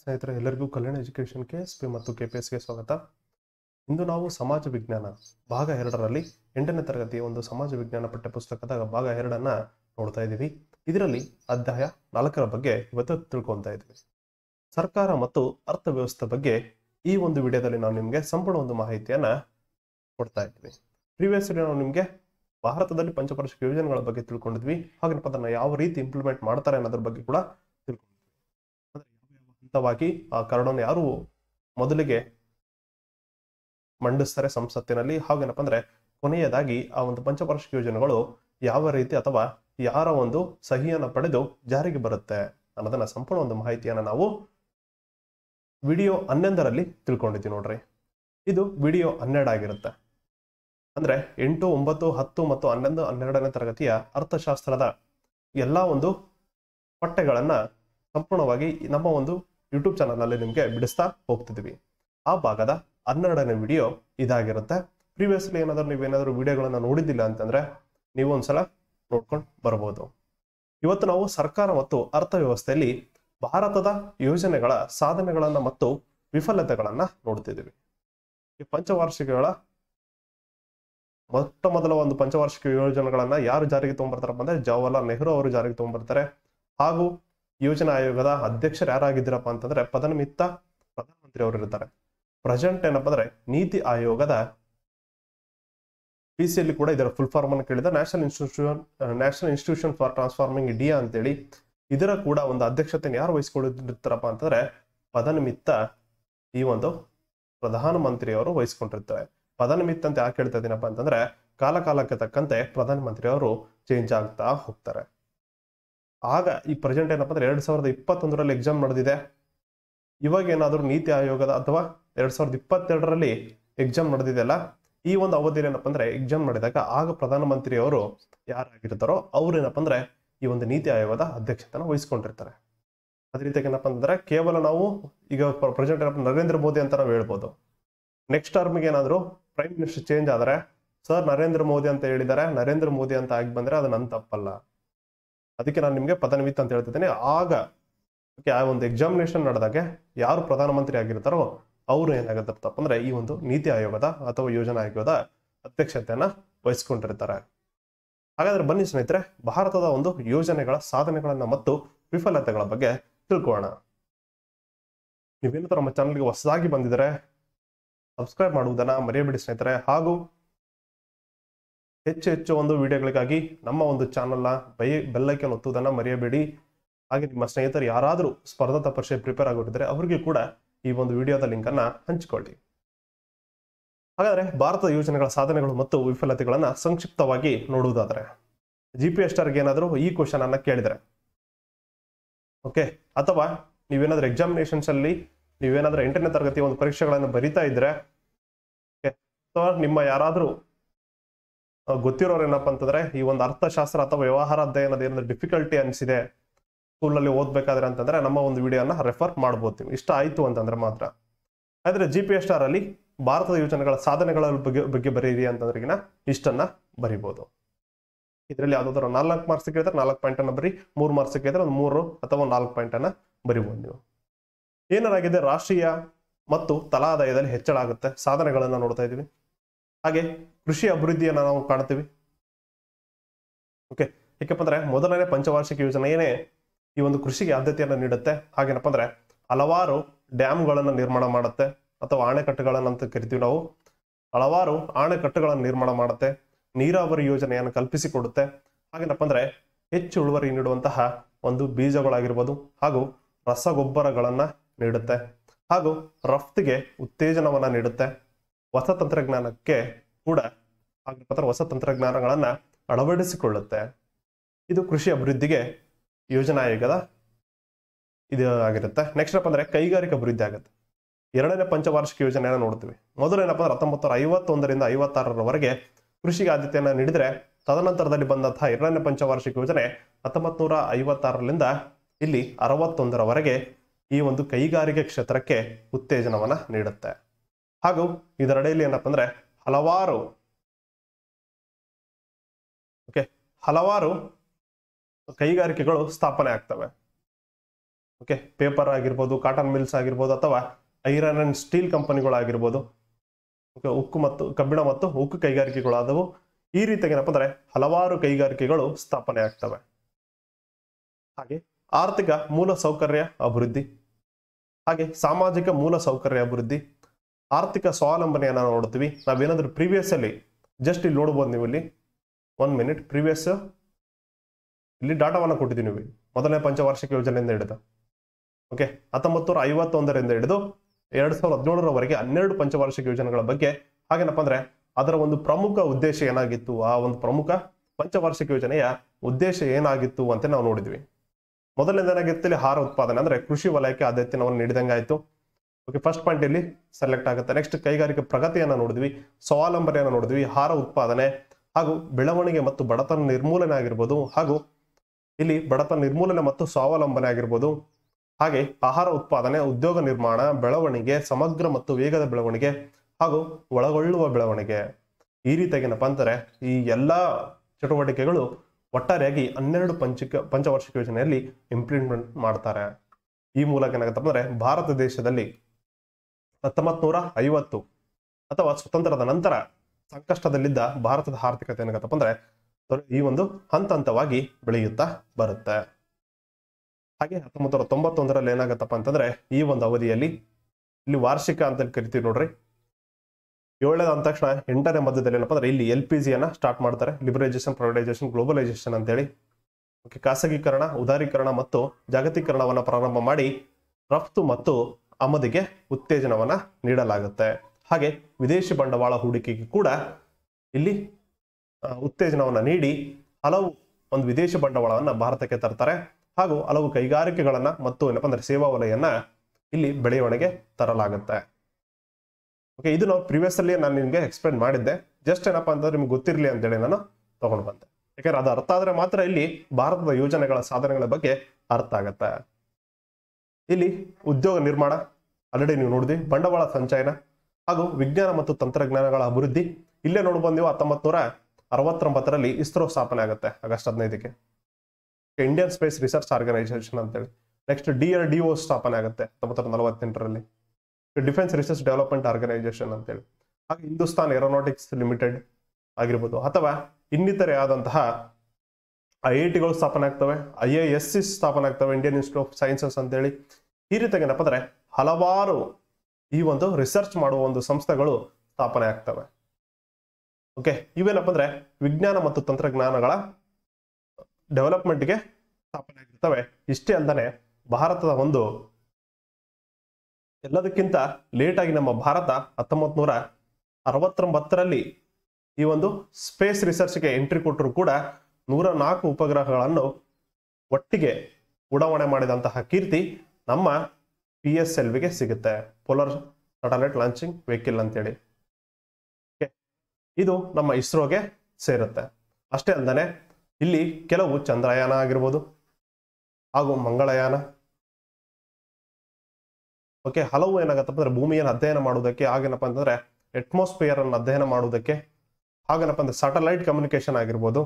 ಸ್ನೇಹಿತರೆ ಎಲ್ಲರಿಗೂ Kalyana education K S P ಮತ್ತು ಕೆ ಪಿ ಎಸ್ಗೆ ಸ್ವಾಗತ ಇಂದು ನಾವು ಸಮಾಜ ವಿಜ್ಞಾನ ಭಾಗ ಎರಡರಲ್ಲಿ ಎಂಟನೇ ತರಗತಿಯ ಒಂದು ಸಮಾಜ ವಿಜ್ಞಾನ ಪಠ್ಯಪುಸ್ತಕದ ಭಾಗ ಎರಡನ್ನ ನೋಡ್ತಾ ಇದ್ದೀವಿ ಇದರಲ್ಲಿ ಅಧ್ಯಾಯ ನಾಲ್ಕರ ಬಗ್ಗೆ ಇವತ್ತು ತಿಳ್ಕೊತಾ ಇದ್ದೀವಿ ಸರ್ಕಾರ ಮತ್ತು ಅರ್ಥವ್ಯವಸ್ಥೆ ಬಗ್ಗೆ ಈ ಒಂದು ವಿಡಿಯೋದಲ್ಲಿ ನಾವು ನಿಮಗೆ ಸಂಪೂರ್ಣ ಒಂದು ಮಾಹಿತಿಯನ್ನ ಕೊಡ್ತಾ ಇದ್ದೀವಿ ಪ್ರೀವಿಯಸ್ಲಿ ನಾವು ನಿಮಗೆ ಭಾರತದಲ್ಲಿ ಪಂಚವಾರ್ಷಿಕ ಯೋಜನೆಗಳ ಬಗ್ಗೆ ತಿಳ್ಕೊಂಡಿದ್ವಿ ಹಾಗೆ ಅದನ್ನ ಯಾವ ರೀತಿ ಇಂಪ್ಲಿಮೆಂಟ್ ಮಾಡ್ತಾರೆ ಅನ್ನೋದ್ರ ಬಗ್ಗೆ ಕೂಡ ಯುಕ್ತವಾಗಿ ಆ ಕರಡನ್ನು ಯಾರು ಮೊದಲಿಗೆ ಮಂಡಿಸ್ತಾರೆ ಸಂಸತ್ತಿನಲ್ಲಿ ಹಾಗೇನಪ್ಪ ಅಂದ್ರೆ ಕೊನೆಯದಾಗಿ ಆ ಒಂದು ಪಂಚವಾರ್ಷಿಕ ಯೋಜನೆಗಳು ಯಾವ ರೀತಿ ಅಥವಾ ಯಾರ ಒಂದು ಸಹಿಯನ್ನು ಪಡೆದು ಜಾರಿಗೆ ಬರುತ್ತೆ ಅನ್ನೋದನ್ನ ಸಂಪೂರ್ಣ ಒಂದು ಮಾಹಿತಿಯನ್ನು ನಾವು ವಿಡಿಯೋ ಹನ್ನೊಂದರಲ್ಲಿ ತಿಳ್ಕೊಂಡಿದ್ದೀವಿ ನೋಡ್ರಿ ಇದು ವಿಡಿಯೋ ಆಗಿರುತ್ತೆ ಅಂದ್ರೆ ಎಂಟು ಒಂಬತ್ತು ಹತ್ತು ಮತ್ತು ಹನ್ನೊಂದು ಹನ್ನೆರಡನೇ ತರಗತಿಯ ಅರ್ಥಶಾಸ್ತ್ರದ ಎಲ್ಲ ಒಂದು ಪಠ್ಯಗಳನ್ನ ಸಂಪೂರ್ಣವಾಗಿ ನಮ್ಮ ಒಂದು ಯೂಟ್ಯೂಬ್ ಚಾನಲ್ನಲ್ಲಿ ನಿಮಗೆ ಬಿಡಿಸ್ತಾ ಹೋಗ್ತಿದ್ವಿ ಆ ಭಾಗದ ಹನ್ನೆರಡನೇ ವಿಡಿಯೋ ಇದಾಗಿರುತ್ತೆ ಪ್ರೀವಿಯಸ್ಲಿ ಏನಾದರೂ ನೀವೇನಾದರೂ ವಿಡಿಯೋಗಳನ್ನು ನೋಡಿದ್ದಿಲ್ಲ ಅಂತಂದ್ರೆ ನೀವು ಒಂದ್ಸಲ ನೋಡ್ಕೊಂಡು ಬರ್ಬೋದು ಇವತ್ತು ನಾವು ಸರ್ಕಾರ ಮತ್ತು ಅರ್ಥವ್ಯವಸ್ಥೆಯಲ್ಲಿ ಭಾರತದ ಯೋಜನೆಗಳ ಸಾಧನೆಗಳನ್ನು ಮತ್ತು ವಿಫಲತೆಗಳನ್ನು ನೋಡ್ತಿದ್ದೀವಿ ಈ ಪಂಚವಾರ್ಷಿಕಗಳ ಮೊಟ್ಟ ಮೊದಲ ಒಂದು ಪಂಚವಾರ್ಷಿಕ ಯೋಜನೆಗಳನ್ನ ಯಾರು ಜಾರಿಗೆ ತೊಗೊಂಡ್ಬರ್ತಾರಪ್ಪ ಅಂದ್ರೆ ಜವಾಹರ್ಲಾಲ್ ನೆಹರು ಅವರು ಜಾರಿಗೆ ತೊಗೊಂಡ್ಬರ್ತಾರೆ ಹಾಗೂ ಯೋಜನಾ ಆಯೋಗದ ಅಧ್ಯಕ್ಷರು ಯಾರಾಗಿದ್ದೀರಪ್ಪ ಅಂತಂದ್ರೆ ಪದನಮಿತ್ತ ಪ್ರಧಾನಮಂತ್ರಿ ಅವರು ಇರ್ತಾರೆ ಪ್ರೆಸೆಂಟ್ ಏನಪ್ಪ ಅಂದ್ರೆ ನೀತಿ ಆಯೋಗದ ಪಿ ಸಿಯಲ್ಲಿ ಕೂಡ ಇದರ ಫುಲ್ ಫಾರ್ಮ್ ಅನ್ನು ಕೇಳಿದ national institution national institution for transforming India ಅಂತೇಳಿ ಇದರ ಕೂಡ ಒಂದು ಅಧ್ಯಕ್ಷತೆಯನ್ನು ಯಾರು ವಹಿಸ್ಕೊಂಡಿರ್ತಾರಪ್ಪ ಅಂತಂದ್ರೆ ಪದನಿಮಿತ್ತ ಈ ಒಂದು ಅವರು ವಹಿಸ್ಕೊಂಡಿರ್ತಾರೆ ಪದನಿಮಿತ್ತ ಅಂತ ಯಾಕೆ ಹೇಳ್ತಾ ಇದ್ದೀನಪ್ಪ ಅಂತಂದ್ರೆ ಕಾಲ ಕಾಲಕ್ಕೆ ತಕ್ಕಂತೆ ಅವರು ಚೇಂಜ್ ಆಗ್ತಾ ಹೋಗ್ತಾರೆ ಆಗ ಈ ಪ್ರೆಸೆಂಟ್ ಏನಪ್ಪ ಅಂದ್ರೆ ಎರಡ್ ಸಾವಿರದ ಇಪ್ಪತ್ತೊಂದರಲ್ಲಿ ಎಕ್ಸಾಮ್ ನಡೆದಿದೆ ಇವಾಗ ಏನಾದರೂ ನೀತಿ ಆಯೋಗದ ಅಥವಾ ಎರಡ್ ಸಾವಿರದ ಇಪ್ಪತ್ತೆರಡರಲ್ಲಿ ಎಕ್ಸಾಮ್ ನಡೆದಿದೆಯಲ್ಲ ಈ ಒಂದು ಅವಧಿಯಲ್ಲಿ ಏನಪ್ಪ ಅಂದ್ರೆ ಎಕ್ಸಾಮ್ ನಡೆದಾಗ ಆಗ ಪ್ರಧಾನಮಂತ್ರಿಯವರು ಯಾರಾಗಿರ್ತಾರೋ ಅವ್ರು ಏನಪ್ಪ ಅಂದ್ರೆ ಈ ಒಂದು ನೀತಿ ಆಯೋಗದ ಅಧ್ಯಕ್ಷತನ ವಹಿಸ್ಕೊಂಡಿರ್ತಾರೆ ಅದೇ ರೀತಿಯಾಗಿ ಏನಪ್ಪ ಅಂದ್ರೆ ಕೇವಲ ನಾವು ಈಗ ಪ್ರೆಸೆಂಟ್ ಏನಪ್ಪ ನರೇಂದ್ರ ಮೋದಿ ಅಂತ ನಾವು ಹೇಳ್ಬೋದು ನೆಕ್ಸ್ಟ್ ಟರ್ಮ್ಗೆ ಏನಾದರೂ ಪ್ರೈಮ್ ಮಿನಿಸ್ಟರ್ ಚೇಂಜ್ ಆದರೆ ಸರ್ ನರೇಂದ್ರ ಮೋದಿ ಅಂತ ಹೇಳಿದ್ದಾರೆ ನರೇಂದ್ರ ಮೋದಿ ಅಂತ ಆಗಿ ಬಂದರೆ ಅದು ನನ್ನ ತಪ್ಪಲ್ಲ ಅದಕ್ಕೆ ನಾನು ನಿಮಗೆ ಪದನ್ವಿತ್ ಅಂತ ಹೇಳ್ತಿದ್ದೇನೆ ಆಗ ಓಕೆ ಆ ಒಂದು ಎಕ್ಸಾಮಿನೇಷನ್ ನಡೆದಾಗ ಯಾರು ಪ್ರಧಾನಮಂತ್ರಿ ಆಗಿರ್ತಾರೋ ಅವರು ಏನಾಗುತ್ತಪ್ಪ ಅಂದ್ರೆ ಈ ಒಂದು ನೀತಿ ಆಯೋಗದ ಅಥವಾ ಯೋಜನಾ ಆಯೋಗದ ಅಧ್ಯಕ್ಷತೆಯನ್ನು ವಹಿಸ್ಕೊಂಡಿರ್ತಾರೆ ಹಾಗಾದ್ರೆ ಬನ್ನಿ ಸ್ನೇಹಿತರೆ ಭಾರತದ ಒಂದು ಯೋಜನೆಗಳ ಸಾಧನೆಗಳನ್ನ ಮತ್ತು ವಿಫಲತೆಗಳ ಬಗ್ಗೆ ತಿಳ್ಕೊಳ್ಳೋಣ ನೀವೇನು ನಮ್ಮ ಚಾನಲ್ಗೆ ಹೊಸದಾಗಿ ಬಂದಿದ್ದರೆ ಸಬ್ಸ್ಕ್ರೈಬ್ ಮಾಡುವುದನ್ನು ಮರೆಯಬೇಡಿ ಸ್ನೇಹಿತರೆ ಹಾಗೂ ಹೆಚ್ಚು ಹೆಚ್ಚು ಒಂದು ವಿಡಿಯೋಗಳಿಗಾಗಿ ನಮ್ಮ ಒಂದು ಚಾನಲ್ನ ಬೈ ಬೆಲ್ಲೈಕನ್ ಒತ್ತುವುದನ್ನು ಮರೆಯಬೇಡಿ ಹಾಗೆ ನಿಮ್ಮ ಸ್ನೇಹಿತರು ಯಾರಾದರೂ ಸ್ಪರ್ಧಾ ಪರೀಕ್ಷೆ ಪ್ರಿಪೇರ್ ಆಗಿಬಿಟ್ಟಿದ್ರೆ ಅವರಿಗೆ ಕೂಡ ಈ ಒಂದು ವಿಡಿಯೋದ ಲಿಂಕನ್ನು ಹಂಚಿಕೊಳ್ಳಿ ಹಾಗಾದರೆ ಭಾರತದ ಯೋಜನೆಗಳ ಸಾಧನೆಗಳು ಮತ್ತು ವಿಫಲತೆಗಳನ್ನು ಸಂಕ್ಷಿಪ್ತವಾಗಿ ನೋಡುವುದಾದರೆ ಜಿ ಪಿ ಎಸ್ ಏನಾದರೂ ಈ ಕ್ವಶನ್ ಅನ್ನ ಕೇಳಿದರೆ ಓಕೆ ಅಥವಾ ನೀವೇನಾದ್ರೂ ಎಕ್ಸಾಮಿನೇಷನ್ಸಲ್ಲಿ ಅಲ್ಲಿ ನೀವೇನಾದ್ರೂ ಎಂಟನೇ ತರಗತಿ ಒಂದು ಪರೀಕ್ಷೆಗಳನ್ನು ಬರಿತಾ ಇದ್ರೆ ಅಥವಾ ನಿಮ್ಮ ಯಾರಾದರೂ ಗೊತ್ತಿರೋರು ಏನಪ್ಪ ಅಂತಂದ್ರೆ ಈ ಒಂದು ಅರ್ಥಶಾಸ್ತ್ರ ಅಥವಾ ವ್ಯವಹಾರ ಅಧ್ಯಯನದ ಏನಾದ್ರು ಡಿಫಿಕಲ್ಟಿ ಅನಿಸಿದೆ ಸ್ಕೂಲಲ್ಲಿ ಓದಬೇಕಾದ್ರೆ ಅಂತಂದ್ರೆ ನಮ್ಮ ಒಂದು ವಿಡಿಯೋನ ರೆಫರ್ ಮಾಡ್ಬೋದು ನೀವು ಇಷ್ಟ ಆಯ್ತು ಅಂತಂದ್ರೆ ಮಾತ್ರ ಆದ್ರೆ ಜಿ ಪಿ ಎಸ್ ಸ್ಟಾರ್ ಅಲ್ಲಿ ಭಾರತದ ಯೋಜನೆಗಳ ಸಾಧನೆಗಳ ಬಗ್ಗೆ ಬಗ್ಗೆ ಬರೀರಿ ಅಂತಂದ್ರಿಗಿನ ಇಷ್ಟನ್ನ ಬರಿಬೋದು ಇದರಲ್ಲಿ ಯಾವುದಾದ್ರು ನಾಲ್ಕು ಮಾರ್ಕ್ಸ್ ಕೇಳಿದ್ರೆ ನಾಲ್ಕು ಅನ್ನ ಬರಿ ಮೂರು ಮಾರ್ಕ್ಸ್ ಕೇಳಿದ್ರೆ ಒಂದು ಮೂರು ಅಥವಾ ನಾಲ್ಕು ಅನ್ನ ಬರಿಬಹುದು ನೀವು ಏನಾರಾಗಿದೆ ರಾಷ್ಟ್ರೀಯ ಮತ್ತು ತಲಾದಾಯದಲ್ಲಿ ಹೆಚ್ಚಳ ಆಗುತ್ತೆ ಸಾಧನೆಗಳನ್ನ ನೋಡ್ತಾ ಇದ್ದೀವಿ ಹಾಗೆ ಕೃಷಿ ಅಭಿವೃದ್ಧಿಯನ್ನು ನಾವು ಕಾಣ್ತೀವಿ ಓಕೆ ಯಾಕಪ್ಪ ಅಂದ್ರೆ ಮೊದಲನೇ ಪಂಚವಾರ್ಷಿಕ ಯೋಜನೆ ಏನೇ ಈ ಒಂದು ಕೃಷಿಗೆ ಆದ್ಯತೆಯನ್ನು ನೀಡುತ್ತೆ ಹಾಗೇನಪ್ಪ ಅಂದ್ರೆ ಹಲವಾರು ಡ್ಯಾಮ್ಗಳನ್ನು ನಿರ್ಮಾಣ ಮಾಡುತ್ತೆ ಅಥವಾ ಅಣೆಕಟ್ಟುಗಳನ್ನು ಅಂತ ಕರಿತೀವಿ ನಾವು ಹಲವಾರು ಅಣೆಕಟ್ಟುಗಳನ್ನು ನಿರ್ಮಾಣ ಮಾಡುತ್ತೆ ನೀರಾವರಿ ಯೋಜನೆಯನ್ನು ಕಲ್ಪಿಸಿಕೊಡುತ್ತೆ ಹಾಗೇನಪ್ಪ ಅಂದ್ರೆ ಹೆಚ್ಚು ಇಳುವರಿ ನೀಡುವಂತಹ ಒಂದು ಬೀಜಗಳಾಗಿರ್ಬೋದು ಹಾಗೂ ರಸಗೊಬ್ಬರಗಳನ್ನು ನೀಡುತ್ತೆ ಹಾಗೂ ರಫ್ತಿಗೆ ಉತ್ತೇಜನವನ್ನು ನೀಡುತ್ತೆ ಹೊಸ ತಂತ್ರಜ್ಞಾನಕ್ಕೆ ಕೂಡ ಆಗ್ಬೇಕಾದ್ರೆ ಹೊಸ ತಂತ್ರಜ್ಞಾನಗಳನ್ನ ಅಳವಡಿಸಿಕೊಳ್ಳುತ್ತೆ ಇದು ಕೃಷಿ ಅಭಿವೃದ್ಧಿಗೆ ಯೋಜನಾ ಆಯೋಗದ ಇದು ಆಗಿರುತ್ತೆ ನೆಕ್ಸ್ಟ್ ಏನಪ್ಪ ಅಂದರೆ ಕೈಗಾರಿಕಾ ಅಭಿವೃದ್ಧಿ ಆಗುತ್ತೆ ಎರಡನೇ ಪಂಚವಾರ್ಷಿಕ ಯೋಜನೆಯನ್ನು ನೋಡ್ತೀವಿ ಏನಪ್ಪ ಅಂದ್ರೆ ಹತ್ತೊಂಬತ್ತು ನೂರ ಐವತ್ತೊಂದರಿಂದ ಐವತ್ತಾರರವರೆಗೆ ಕೃಷಿಗೆ ಆದ್ಯತೆಯನ್ನು ನೀಡಿದರೆ ತದನಂತರದಲ್ಲಿ ಬಂದಂತಹ ಎರಡನೇ ಪಂಚವಾರ್ಷಿಕ ಯೋಜನೆ ಹತ್ತೊಂಬತ್ತು ನೂರ ಐವತ್ತಾರರಿಂದ ಇಲ್ಲಿ ಅರವತ್ತೊಂದರವರೆಗೆ ಈ ಒಂದು ಕೈಗಾರಿಕೆ ಕ್ಷೇತ್ರಕ್ಕೆ ಉತ್ತೇಜನವನ್ನು ನೀಡುತ್ತೆ ಹಾಗೂ ಇದರಡೆಯಲ್ಲಿ ಏನಪ್ಪ ಅಂದ್ರೆ ಹಲವಾರು ಓಕೆ ಹಲವಾರು ಕೈಗಾರಿಕೆಗಳು ಸ್ಥಾಪನೆ ಆಗ್ತವೆ ಓಕೆ ಪೇಪರ್ ಆಗಿರ್ಬೋದು ಕಾಟನ್ ಮಿಲ್ಸ್ ಆಗಿರ್ಬೋದು ಅಥವಾ ಐರನ್ ಅಂಡ್ ಸ್ಟೀಲ್ ಕಂಪನಿಗಳಾಗಿರ್ಬೋದು ಓಕೆ ಉಕ್ಕು ಮತ್ತು ಕಬ್ಬಿಣ ಮತ್ತು ಉಕ್ಕು ಕೈಗಾರಿಕೆಗಳಾದವು ಈ ರೀತಿಯಾಗಿ ಏನಪ್ಪ ಅಂದರೆ ಹಲವಾರು ಕೈಗಾರಿಕೆಗಳು ಸ್ಥಾಪನೆ ಆಗ್ತವೆ ಹಾಗೆ ಆರ್ಥಿಕ ಮೂಲ ಸೌಕರ್ಯ ಅಭಿವೃದ್ಧಿ ಹಾಗೆ ಸಾಮಾಜಿಕ ಮೂಲ ಸೌಕರ್ಯ ಅಭಿವೃದ್ಧಿ ಆರ್ಥಿಕ ಸ್ವಾವಲಂಬನೆಯನ್ನು ನೋಡ್ತೀವಿ ನಾವೇನಾದರೂ ಪ್ರೀವಿಯಸ್ ಅಲ್ಲಿ ಜಸ್ಟ್ ಇಲ್ಲಿ ನೋಡ್ಬೋದು ನೀವು ಇಲ್ಲಿ ಒನ್ ಮಿನಿಟ್ ಪ್ರೀವಿಯಸ್ ಇಲ್ಲಿ ಡಾಟಾವನ್ನು ಕೊಟ್ಟಿದ್ದೀವಿ ನೀವು ಮೊದಲನೇ ಪಂಚವಾರ್ಷಿಕ ಯೋಜನೆಯಿಂದ ಹಿಡಿದು ಓಕೆ ಹತ್ತೊಂಬತ್ತು ನೂರ ಐವತ್ತೊಂದರಿಂದ ಹಿಡಿದು ಎರಡು ಸಾವಿರದ ಹದಿನೇಳರವರೆಗೆ ಹನ್ನೆರಡು ಪಂಚವಾರ್ಷಿಕ ಯೋಜನೆಗಳ ಬಗ್ಗೆ ಹಾಗೇನಪ್ಪ ಅಂದರೆ ಅದರ ಒಂದು ಪ್ರಮುಖ ಉದ್ದೇಶ ಏನಾಗಿತ್ತು ಆ ಒಂದು ಪ್ರಮುಖ ಪಂಚವಾರ್ಷಿಕ ಯೋಜನೆಯ ಉದ್ದೇಶ ಏನಾಗಿತ್ತು ಅಂತ ನಾವು ನೋಡಿದ್ವಿ ಮೊದಲನೇದಾಗಿತ್ತಲ್ಲಿ ಆಹಾರ ಉತ್ಪಾದನೆ ಅಂದ್ರೆ ಕೃಷಿ ವಲಯಕ್ಕೆ ನೀಡಿದಂಗೆ ಆಯಿತು ಓಕೆ ಫಸ್ಟ್ ಪಾಯಿಂಟ್ ಇಲ್ಲಿ ಸೆಲೆಕ್ಟ್ ಆಗುತ್ತೆ ನೆಕ್ಸ್ಟ್ ಕೈಗಾರಿಕೆ ಪ್ರಗತಿಯನ್ನು ನೋಡಿದ್ವಿ ಸ್ವಾವಲಂಬನೆಯನ್ನು ನೋಡಿದ್ವಿ ಆಹಾರ ಉತ್ಪಾದನೆ ಹಾಗೂ ಬೆಳವಣಿಗೆ ಮತ್ತು ಬಡತನ ನಿರ್ಮೂಲನೆ ಆಗಿರ್ಬೋದು ಹಾಗೂ ಇಲ್ಲಿ ಬಡತನ ನಿರ್ಮೂಲನೆ ಮತ್ತು ಸ್ವಾವಲಂಬನೆ ಆಗಿರ್ಬೋದು ಹಾಗೆ ಆಹಾರ ಉತ್ಪಾದನೆ ಉದ್ಯೋಗ ನಿರ್ಮಾಣ ಬೆಳವಣಿಗೆ ಸಮಗ್ರ ಮತ್ತು ವೇಗದ ಬೆಳವಣಿಗೆ ಹಾಗೂ ಒಳಗೊಳ್ಳುವ ಬೆಳವಣಿಗೆ ಈ ರೀತಿಯಾಗಿನಪ್ಪ ಅಂದರೆ ಈ ಎಲ್ಲ ಚಟುವಟಿಕೆಗಳು ಒಟ್ಟಾರೆಯಾಗಿ ಹನ್ನೆರಡು ಪಂಚ ಪಂಚವಾರ್ಷಿಕ ಯೋಜನೆಯಲ್ಲಿ ಇಂಪ್ಲಿಮೆಂಟ್ ಮಾಡ್ತಾರೆ ಈ ಮೂಲಕ ಏನಾಗುತ್ತಪ್ಪ ಅಂದರೆ ಭಾರತ ದೇಶದಲ್ಲಿ ಹತ್ತೊಂಬತ್ತು ನೂರ ಐವತ್ತು ಅಥವಾ ಸ್ವತಂತ್ರದ ನಂತರ ಸಂಕಷ್ಟದಲ್ಲಿದ್ದ ಭಾರತದ ಆರ್ಥಿಕತೆ ಏನಾಗತ್ತಪ್ಪ ಅಂದ್ರೆ ಈ ಒಂದು ಹಂತ ಹಂತವಾಗಿ ಬೆಳೆಯುತ್ತಾ ಬರುತ್ತೆ ಹಾಗೆ ಹತ್ತೊಂಬತ್ತು ನೂರ ತೊಂಬತ್ತೊಂದರಲ್ಲಿ ಏನಾಗತ್ತಪ್ಪ ಅಂತಂದ್ರೆ ಈ ಒಂದು ಅವಧಿಯಲ್ಲಿ ಇಲ್ಲಿ ವಾರ್ಷಿಕ ಅಂತ ಕರಿತೀವಿ ನೋಡ್ರಿ ಏಳನೇ ಅಂದ ತಕ್ಷಣ ಎಂಟನೇ ಮಧ್ಯದಲ್ಲಿ ಏನಪ್ಪ ಅಂದ್ರೆ ಇಲ್ಲಿ ಎಲ್ ಪಿ ಜಿಯನ್ನು ಸ್ಟಾರ್ಟ್ ಮಾಡ್ತಾರೆ ಲಿಬರೈಸೇಷನ್ ಪ್ರೈವೇಟೈಸೇಷನ್ ಗ್ಲೋಬಲೈಸೇಷನ್ ಅಂತೇಳಿ ಖಾಸಗೀಕರಣ ಉದಾರೀಕರಣ ಮತ್ತು ಜಾಗತೀಕರಣವನ್ನು ಪ್ರಾರಂಭ ಮಾಡಿ ರಫ್ತು ಮತ್ತು ಆಮದಿಗೆ ಉತ್ತೇಜನವನ್ನು ನೀಡಲಾಗುತ್ತೆ ಹಾಗೆ ವಿದೇಶಿ ಬಂಡವಾಳ ಹೂಡಿಕೆಗೆ ಕೂಡ ಇಲ್ಲಿ ಉತ್ತೇಜನವನ್ನು ನೀಡಿ ಹಲವು ಒಂದು ವಿದೇಶಿ ಬಂಡವಾಳವನ್ನು ಭಾರತಕ್ಕೆ ತರ್ತಾರೆ ಹಾಗೂ ಹಲವು ಕೈಗಾರಿಕೆಗಳನ್ನ ಮತ್ತು ಏನಪ್ಪ ಅಂದ್ರೆ ಸೇವಾ ವಲಯನ್ನ ಇಲ್ಲಿ ಬೆಳವಣಿಗೆ ತರಲಾಗುತ್ತೆ ಓಕೆ ಇದು ನಾವು ಪ್ರಿವಿಯಸ್ ಅಲ್ಲಿ ನಾನು ನಿಮಗೆ ಎಕ್ಸ್ಪ್ಲೇನ್ ಮಾಡಿದ್ದೆ ಜಸ್ಟ್ ಏನಪ್ಪಾ ಅಂತಂದ್ರೆ ನಿಮ್ಗೆ ಗೊತ್ತಿರಲಿ ಅಂತೇಳಿ ನಾನು ತಗೊಂಡು ಬಂದೆ ಯಾಕಂದ್ರೆ ಅದು ಅರ್ಥ ಆದರೆ ಮಾತ್ರ ಇಲ್ಲಿ ಭಾರತದ ಯೋಜನೆಗಳ ಸಾಧನೆಗಳ ಬಗ್ಗೆ ಅರ್ಥ ಆಗುತ್ತೆ ಇಲ್ಲಿ ಉದ್ಯೋಗ ನಿರ್ಮಾಣ ಆಲ್ರೆಡಿ ನೀವು ನೋಡಿದ್ವಿ ಬಂಡವಾಳ ಸಂಚಯನ ಹಾಗೂ ವಿಜ್ಞಾನ ಮತ್ತು ತಂತ್ರಜ್ಞಾನಗಳ ಅಭಿವೃದ್ಧಿ ಇಲ್ಲೇ ನೋಡಿ ನೀವು ಹತ್ತೊಂಬತ್ತು ನೂರ ಅರವತ್ತೊಂಬತ್ತರಲ್ಲಿ ಇಸ್ರೋ ಸ್ಥಾಪನೆ ಆಗುತ್ತೆ ಆಗಸ್ಟ್ ಹದಿನೈದಕ್ಕೆ ಇಂಡಿಯನ್ ಸ್ಪೇಸ್ ರಿಸರ್ಚ್ ಆರ್ಗನೈಸೇಷನ್ ಅಂತೇಳಿ next D R D O ಸ್ಥಾಪನೆ ಆಗುತ್ತೆ ಹತ್ತೊಂಬತ್ತರ ನಲವತ್ತೆಂಟರಲ್ಲಿ ಡಿಫೆನ್ಸ್ ರಿಸರ್ಚ್ ಡೆವಲಪ್ಮೆಂಟ್ ಆರ್ಗನೈಸೇಷನ್ ಅಂತೇಳಿ ಹಾಗೆ ಹಿಂದೂಸ್ತಾನ್ ಏರೋನಾಟಿಕ್ಸ್ ಲಿಮಿಟೆಡ್ ಆಗಿರ್ಬೋದು ಅಥವಾ ಇನ್ನಿತರೆ ಆದಂತಹ ಐ ಐ ಟಿಗಳು ಸ್ಥಾಪನೆ ಆಗ್ತವೆ ಐ ಐ ಎಸ್ ಸಿ ಸ್ಥಾಪನೆ ಆಗ್ತವೆ ಇಂಡಿಯನ್ ಇನ್ಸ್ಟಿಟ್ಯೂಟ್ ಆಫ್ ಸೈನ್ಸಸ್ ಅಂತೇಳಿ ಈ ರೀತಿಯಾಗಿ ಏನಪ್ಪ ಹಲವಾರು ಈ ಒಂದು ರಿಸರ್ಚ್ ಮಾಡುವ ಒಂದು ಸಂಸ್ಥೆಗಳು ಸ್ಥಾಪನೆ ಆಗ್ತವೆ ಓಕೆ ಇವೇನಪ್ಪ ಅಂದರೆ ವಿಜ್ಞಾನ ಮತ್ತು ತಂತ್ರಜ್ಞಾನಗಳ ಡೆವಲಪ್ಮೆಂಟ್ಗೆ ಸ್ಥಾಪನೆ ಆಗಿರ್ತವೆ ಇಷ್ಟೇ ಅಲ್ಲದೆ ಭಾರತದ ಒಂದು ಎಲ್ಲದಕ್ಕಿಂತ ಲೇಟಾಗಿ ನಮ್ಮ ಭಾರತ ಹತ್ತೊಂಬತ್ತು ನೂರ ಅರವತ್ತೊಂಬತ್ತರಲ್ಲಿ ಈ ಒಂದು ಸ್ಪೇಸ್ ರಿಸರ್ಚ್ಗೆ ಎಂಟ್ರಿ ಕೊಟ್ಟರು ಕೂಡ ನೂರ ನಾಲ್ಕು ಉಪಗ್ರಹಗಳನ್ನು ಒಟ್ಟಿಗೆ ಉಡಾವಣೆ ಮಾಡಿದಂತಹ ಕೀರ್ತಿ ನಮ್ಮ ಪಿ ಎಸ್ ಎಲ್ ವಿಗೆ ಸಿಗುತ್ತೆ ಪೋಲರ್ ಸ್ಯಾಟಲೈಟ್ ಲಾಂಚಿಂಗ್ ವೆಹಿಕಲ್ ಅಂತೇಳಿ ಇದು ನಮ್ಮ ಇಸ್ರೋಗೆ ಸೇರುತ್ತೆ ಅಷ್ಟೇ ಅಲ್ಲದೆ ಇಲ್ಲಿ ಕೆಲವು ಚಂದ್ರಯಾನ ಆಗಿರ್ಬೋದು ಹಾಗೂ ಮಂಗಳಯಾನ ಓಕೆ ಹಲವು ಏನಾಗತ್ತಪ್ಪ ಅಂದ್ರೆ ಭೂಮಿಯನ್ನು ಅಧ್ಯಯನ ಮಾಡೋದಕ್ಕೆ ಹಾಗೇನಪ್ಪ ಅಂತಂದ್ರೆ ಎಟ್ಮಾಸ್ಫಿಯರ್ ಅನ್ನು ಅಧ್ಯಯನ ಮಾಡೋದಕ್ಕೆ ಹಾಗೇನಪ್ಪ ಅಂದ್ರೆ ಸ್ಯಾಟಲೈಟ್ ಕಮ್ಯುನಿಕೇಶನ್ ಆಗಿರ್ಬೋದು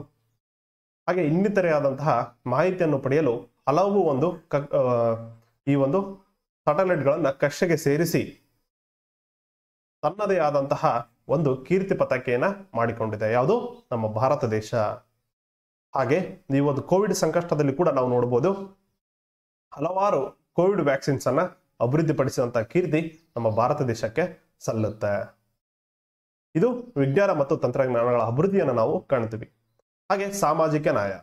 ಹಾಗೆ ಇನ್ನಿತರೆಯಾದಂತಹ ಮಾಹಿತಿಯನ್ನು ಪಡೆಯಲು ಹಲವು ಒಂದು ಈ ಒಂದು ಸಟಲೈಟ್ಗಳನ್ನು ಕಕ್ಷೆಗೆ ಸೇರಿಸಿ ತನ್ನದೇ ಆದಂತಹ ಒಂದು ಕೀರ್ತಿ ಪತಾಕೆಯನ್ನ ಮಾಡಿಕೊಂಡಿದೆ ಯಾವುದು ನಮ್ಮ ಭಾರತ ದೇಶ ಹಾಗೆ ಈ ಒಂದು ಕೋವಿಡ್ ಸಂಕಷ್ಟದಲ್ಲಿ ಕೂಡ ನಾವು ನೋಡಬಹುದು ಹಲವಾರು ಕೋವಿಡ್ ವ್ಯಾಕ್ಸಿನ್ಸ್ ಅನ್ನ ಅಭಿವೃದ್ಧಿಪಡಿಸಿದಂತಹ ಕೀರ್ತಿ ನಮ್ಮ ಭಾರತ ದೇಶಕ್ಕೆ ಸಲ್ಲುತ್ತೆ ಇದು ವಿಜ್ಞಾನ ಮತ್ತು ತಂತ್ರಜ್ಞಾನಗಳ ಅಭಿವೃದ್ಧಿಯನ್ನು ನಾವು ಕಾಣ್ತೀವಿ ಹಾಗೆ ಸಾಮಾಜಿಕ ನ್ಯಾಯ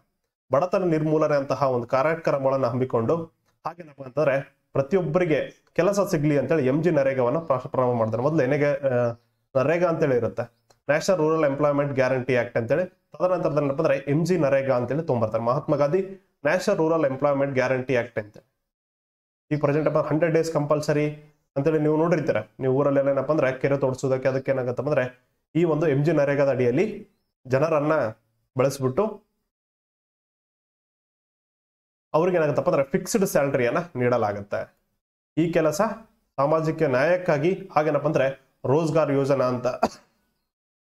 ಬಡತನ ನಿರ್ಮೂಲನೆ ಅಂತಹ ಒಂದು ಕಾರ್ಯಕ್ರಮಗಳನ್ನು ಹಮ್ಮಿಕೊಂಡು ಹಾಗೇನಪ್ಪ ಅಂತಂದ್ರೆ ಪ್ರತಿಯೊಬ್ಬರಿಗೆ ಕೆಲಸ ಸಿಗ್ಲಿ ಅಂತೇಳಿ ಎಂ ಜಿ ನರೇಗಾವನ್ನ ಪ್ರಾರಂಭ ಮಾಡ್ತಾರೆ ಮೊದಲು ಏನಿಗೆ ನರೇಗಾ ಅಂತೇಳಿ ಇರುತ್ತೆ national rural employment guarantee act ಅಂತೇಳಿ ನಂತರದ ಏನಪ್ಪ ಅಂದ್ರೆ ಎಂ ಜಿ ನರೇಗಾ ಅಂತೇಳಿ ತೊಂಬರ್ತಾರೆ Mahatma Gandhi national rural employment guarantee act ಅಂತ ಈ ಪ್ರೆಸೆಂಟ್ ಅಪ್ಪ ಹಂಡ್ರೆಡ್ ಡೇಸ್ ಕಂಪಲ್ಸರಿ ಅಂತೇಳಿ ನೀವು ನೋಡಿರ್ತೀರ ನೀವು ಊರಲ್ಲಿ ಏನಪ್ಪ ಅಂದ್ರೆ ಕೆರೆ ತೋಡಿಸೋದಕ್ಕೆ ಅದಕ್ಕೆ ಏನಾಗುತ್ತೆ ಅಂದ್ರೆ ಈ ಒಂದು ಎಂ ಜಿ ನರೇಗಾದ ಅಡಿಯಲ್ಲಿ ಜನರನ್ನ ಬಳಸ್ಬಿಟ್ಟು ಅವ್ರಿಗೆ ಏನಾಗುತ್ತಪ್ಪ ಅಂದ್ರೆ ಫಿಕ್ಸ್ಡ್ ಸ್ಯಾಲ್ರಿಯನ್ನ ನೀಡಲಾಗುತ್ತೆ ಈ ಕೆಲಸ ಸಾಮಾಜಿಕ ನ್ಯಾಯಕ್ಕಾಗಿ ಹಾಗೇನಪ್ಪ ಅಂದ್ರೆ ರೋಜ್ಗಾರ್ ಯೋಜನಾ ಅಂತ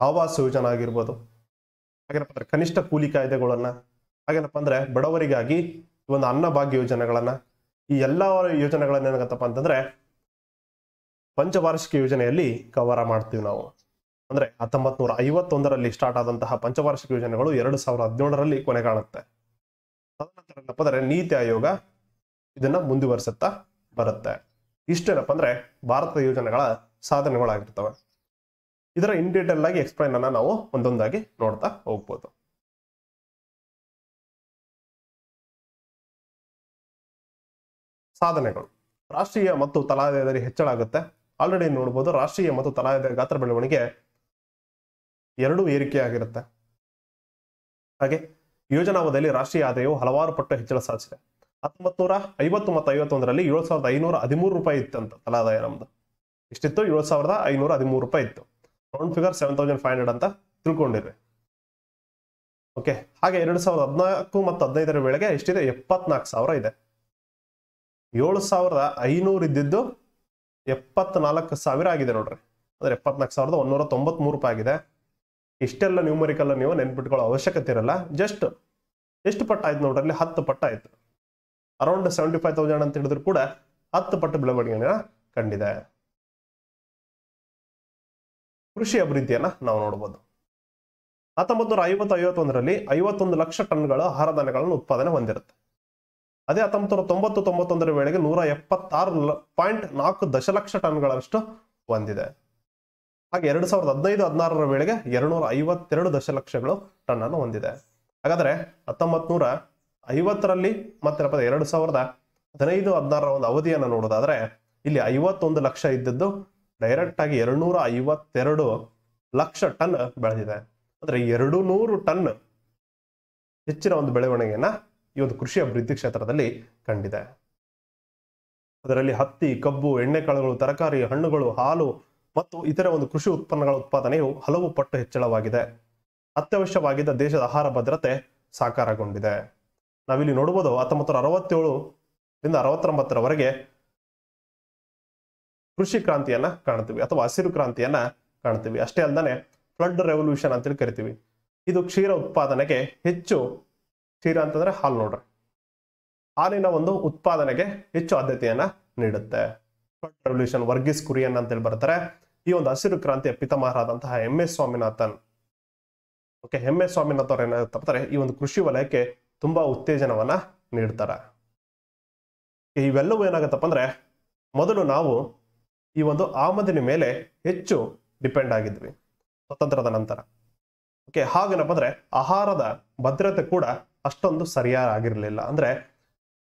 ಆವಾಸ್ ಯೋಜನಾ ಆಗಿರ್ಬೋದು ಹಾಗೇನಪ್ಪ ಅಂದ್ರೆ ಕನಿಷ್ಠ ಕೂಲಿ ಕಾಯ್ದೆಗಳನ್ನ ಹಾಗೇನಪ್ಪ ಅಂದ್ರೆ ಬಡವರಿಗಾಗಿ ಒಂದು ಅನ್ನಭಾಗ್ಯ ಯೋಜನೆಗಳನ್ನ ಈ ಎಲ್ಲ ಯೋಜನೆಗಳನ್ನ ಏನಾಗತ್ತಪ್ಪ ಅಂತಂದ್ರೆ ಪಂಚವಾರ್ಷಿಕ ಯೋಜನೆಯಲ್ಲಿ ಕವರ ಮಾಡ್ತೀವಿ ನಾವು ಅಂದ್ರೆ ಹತ್ತೊಂಬತ್ತು ನೂರ ಐವತ್ತೊಂದರಲ್ಲಿ ಸ್ಟಾರ್ಟ್ ಆದಂತಹ ಪಂಚವಾರ್ಷಿಕ ಯೋಜನೆಗಳು ಎರಡು ಸಾವಿರದ ಹದಿನೇಳರಲ್ಲಿ ಕೊನೆ ಕಾಣುತ್ತೆ ಅಂದ್ರೆ ನೀತಿ ಆಯೋಗ ಇದನ್ನ ಮುಂದುವರಿಸುತ್ತಾ ಬರುತ್ತೆ ಇಷ್ಟೇನಪ್ಪ ಅಂದ್ರೆ ಭಾರತದ ಯೋಜನೆಗಳ ಸಾಧನೆಗಳಾಗಿರ್ತವೆ ಇದರ ಇನ್ ಡೀಟೇಲ್ ಆಗಿ ಎಕ್ಸ್ಪ್ಲೈನ್ ಅನ್ನ ನಾವು ಒಂದೊಂದಾಗಿ ನೋಡ್ತಾ ಹೋಗ್ಬೋದು ಸಾಧನೆಗಳು ರಾಷ್ಟ್ರೀಯ ಮತ್ತು ಹೆಚ್ಚಳ ಆಗುತ್ತೆ ಆಲ್ರೆಡಿ ನೋಡ್ಬೋದು ರಾಷ್ಟ್ರೀಯ ಮತ್ತು ತಲಾಯದ ಗಾತ್ರ ಬೆಳವಣಿಗೆ ಎರಡೂ ಆಗಿರುತ್ತೆ ಹಾಗೆ ಯೋಜನಾವಧಿಯಲ್ಲಿ ರಾಷ್ಟ್ರೀಯ ಆದಾಯವು ಹಲವಾರು ಪಟ್ಟು ಹೆಚ್ಚಳ ಸಾಧಿಸಿದೆ ಹತ್ತೊಂಬತ್ತು ನೂರ ಐವತ್ತು ಮತ್ತು ಐವತ್ತೊಂದರಲ್ಲಿ ಏಳು ಸಾವಿರದ ಐನೂರ ಹದಿಮೂರು ರೂಪಾಯಿ ಇತ್ತು ಅಂತ ತಲಾದಾಯ ನಮ್ದು ಎಷ್ಟಿತ್ತು ಏಳು ಸಾವಿರದ ಐನೂರ ಹದಿಮೂರು ರೂಪಾಯಿ ಇತ್ತು round figure seven thousand five hundred ಅಂತ ತಿಳ್ಕೊಂಡಿರಿ ಓಕೆ ಹಾಗೆ ಎರಡು ಸಾವಿರದ ಹದಿನಾಲ್ಕು ಮತ್ತು ಹದಿನೈದರ ವೇಳೆಗೆ ಎಷ್ಟಿದೆ ಎಪ್ಪತ್ನಾಲ್ಕು ಸಾವಿರ ಇದೆ ಏಳು ಸಾವಿರದ ಐನೂರು ಇದ್ದಿದ್ದು ಎಪ್ಪತ್ನಾಲ್ಕು ಸಾವಿರ ಆಗಿದೆ ನೋಡ್ರಿ ಅಂದ್ರೆ ಎಪ್ಪತ್ನಾಲ್ಕು ಸಾವಿರದ ಒನ್ನೂರ ತೊಂಬತ್ಮೂರು ರೂಪಾಯಿ ಆಗಿದೆ ಇಷ್ಟೆಲ್ಲ ನ್ಯೂಮರಿಕಲ್ಲ ನೀವು ನೆನ್ಪಿಟ್ಕೊಳ್ಳೋ ಅವಶ್ಯಕತೆ ಇರಲ್ಲ ಜಸ್ಟ್ ಎಷ್ಟು ಪಟ್ಟ ಆಯ್ತು ನೋಡ್ರಿ ಹತ್ತು ಪಟ್ಟ ಆಯ್ತು ಅರೌಂಡ್ ಸೆವೆಂಟಿ ಫೈವ್ ತೌಸಂಡ್ ಅಂತ ಹಿಡಿದ್ರು ಕೂಡ ಹತ್ತು ಪಟ್ಟು ಬೆಳವಣಿಗೆನ ಕಂಡಿದೆ ಕೃಷಿ ಅಭಿವೃದ್ಧಿಯನ್ನ ನಾವು ನೋಡ್ಬೋದು ಹತ್ತೊಂಬತ್ತು ನೂರ ಐವತ್ತು ಐವತ್ತೊಂದರಲ್ಲಿ ಐವತ್ತೊಂದು ಲಕ್ಷ ಟನ್ಗಳ ಆಹಾರ ಧಾನ್ಯಗಳನ್ನು ಉತ್ಪಾದನೆ ಹೊಂದಿರುತ್ತೆ ಅದೇ ಹತ್ತೊಂಬತ್ತು ನೂರ ತೊಂಬತ್ತು ತೊಂಬತ್ತೊಂದರ ವೇಳೆಗೆ ನೂರ ಎಪ್ಪತ್ತಾರು ಪಾಯಿಂಟ್ ನಾಲ್ಕು ದಶಲಕ್ಷ ಟನ್ಗಳಷ್ಟು ಹೊಂದಿದೆ ಹಾಗೆ ಎರಡು ಸಾವಿರದ ಹದಿನೈದು ಹದಿನಾರರ ವೇಳೆಗೆ ಎರಡುನೂರ ಐವತ್ತೆರಡು ದಶಲಕ್ಷಗಳು ಟನ್ ಅನ್ನು ಹೊಂದಿದೆ ಹಾಗಾದ್ರೆ ಹತ್ತೊಂಬತ್ ನೂರ ಐವತ್ತರಲ್ಲಿ ಮತ್ತೆ ಎರಡು ಸಾವಿರದ ಹದಿನೈದು ಹದಿನಾರರ ಒಂದು ಅವಧಿಯನ್ನು ನೋಡೋದಾದ್ರೆ ಇಲ್ಲಿ ಐವತ್ತೊಂದು ಲಕ್ಷ ಇದ್ದದ್ದು ಡೈರೆಕ್ಟ್ ಆಗಿ ಎರಡುನೂರ ಐವತ್ತೆರಡು ಲಕ್ಷ ಟನ್ ಬೆಳೆದಿದೆ ಅಂದ್ರೆ ಎರಡು ನೂರು ಟನ್ ಹೆಚ್ಚಿನ ಒಂದು ಬೆಳವಣಿಗೆಯನ್ನ ಈ ಒಂದು ಕೃಷಿ ಅಭಿವೃದ್ಧಿ ಕ್ಷೇತ್ರದಲ್ಲಿ ಕಂಡಿದೆ ಅದರಲ್ಲಿ ಹತ್ತಿ ಕಬ್ಬು ಎಣ್ಣೆಕಾಳುಗಳು ತರಕಾರಿ ಹಣ್ಣುಗಳು ಹಾಲು ಮತ್ತು ಇತರ ಒಂದು ಕೃಷಿ ಉತ್ಪನ್ನಗಳ ಉತ್ಪಾದನೆಯು ಹಲವು ಪಟ್ಟು ಹೆಚ್ಚಳವಾಗಿದೆ ಅತ್ಯವಶ್ಯವಾಗಿದ್ದ ದೇಶದ ಆಹಾರ ಭದ್ರತೆ ಸಾಕಾರಗೊಂಡಿದೆ ನಾವಿಲ್ಲಿ ನೋಡಬಹುದು ಹತ್ತೊಂಬತ್ತು ಅರವತ್ತೇಳು ಇಂದ ಅರವತ್ತೊಂಬತ್ತರವರೆಗೆ ಕೃಷಿ ಕ್ರಾಂತಿಯನ್ನ ಕಾಣ್ತೀವಿ ಅಥವಾ ಹಸಿರು ಕ್ರಾಂತಿಯನ್ನ ಕಾಣ್ತೀವಿ ಅಷ್ಟೇ ಅಲ್ಲದೆ ಫ್ಲಡ್ ರೆವಲ್ಯೂಷನ್ ಅಂತೇಳಿ ಕರಿತೀವಿ ಇದು ಕ್ಷೀರ ಉತ್ಪಾದನೆಗೆ ಹೆಚ್ಚು ಕ್ಷೀರ ಅಂತಂದ್ರೆ ಹಾಲು ನೋಡ್ರಿ ಹಾಲಿನ ಒಂದು ಉತ್ಪಾದನೆಗೆ ಹೆಚ್ಚು ಆದ್ಯತೆಯನ್ನ ನೀಡುತ್ತೆ ರೆವಲ್ಯೂಷನ್ ವರ್ಗೀಸ್ ಕುರಿಯನ್ ಅಂತ ಹೇಳಿ ಬರ್ತಾರೆ ಈ ಒಂದು ಹಸಿರು ಕ್ರಾಂತಿಯ ಪಿತಮಹರಾದಂತಹ M S Swaminathan okay M S Swaminath ಅವ್ರು ಏನಾಗ್ತಾರೆ ಈ ಒಂದು ಕೃಷಿ ವಲಯಕ್ಕೆ ತುಂಬಾ ಉತ್ತೇಜನವನ್ನ ನೀಡ್ತಾರ ಇವೆಲ್ಲವೂ ಏನಾಗತ್ತಪ್ಪ ಅಂದ್ರೆ ಮೊದಲು ನಾವು ಈ ಒಂದು ಆಮದಿನ ಮೇಲೆ ಹೆಚ್ಚು ಡಿಪೆಂಡ್ ಆಗಿದ್ವಿ ಸ್ವತಂತ್ರದ ನಂತರ ಓಕೆ ಹಾಗೇನಪ್ಪ ಅಂದ್ರೆ ಆಹಾರದ ಭದ್ರತೆ ಕೂಡ ಅಷ್ಟೊಂದು ಸರಿಯಾಗಿರಲಿಲ್ಲ ಅಂದ್ರೆ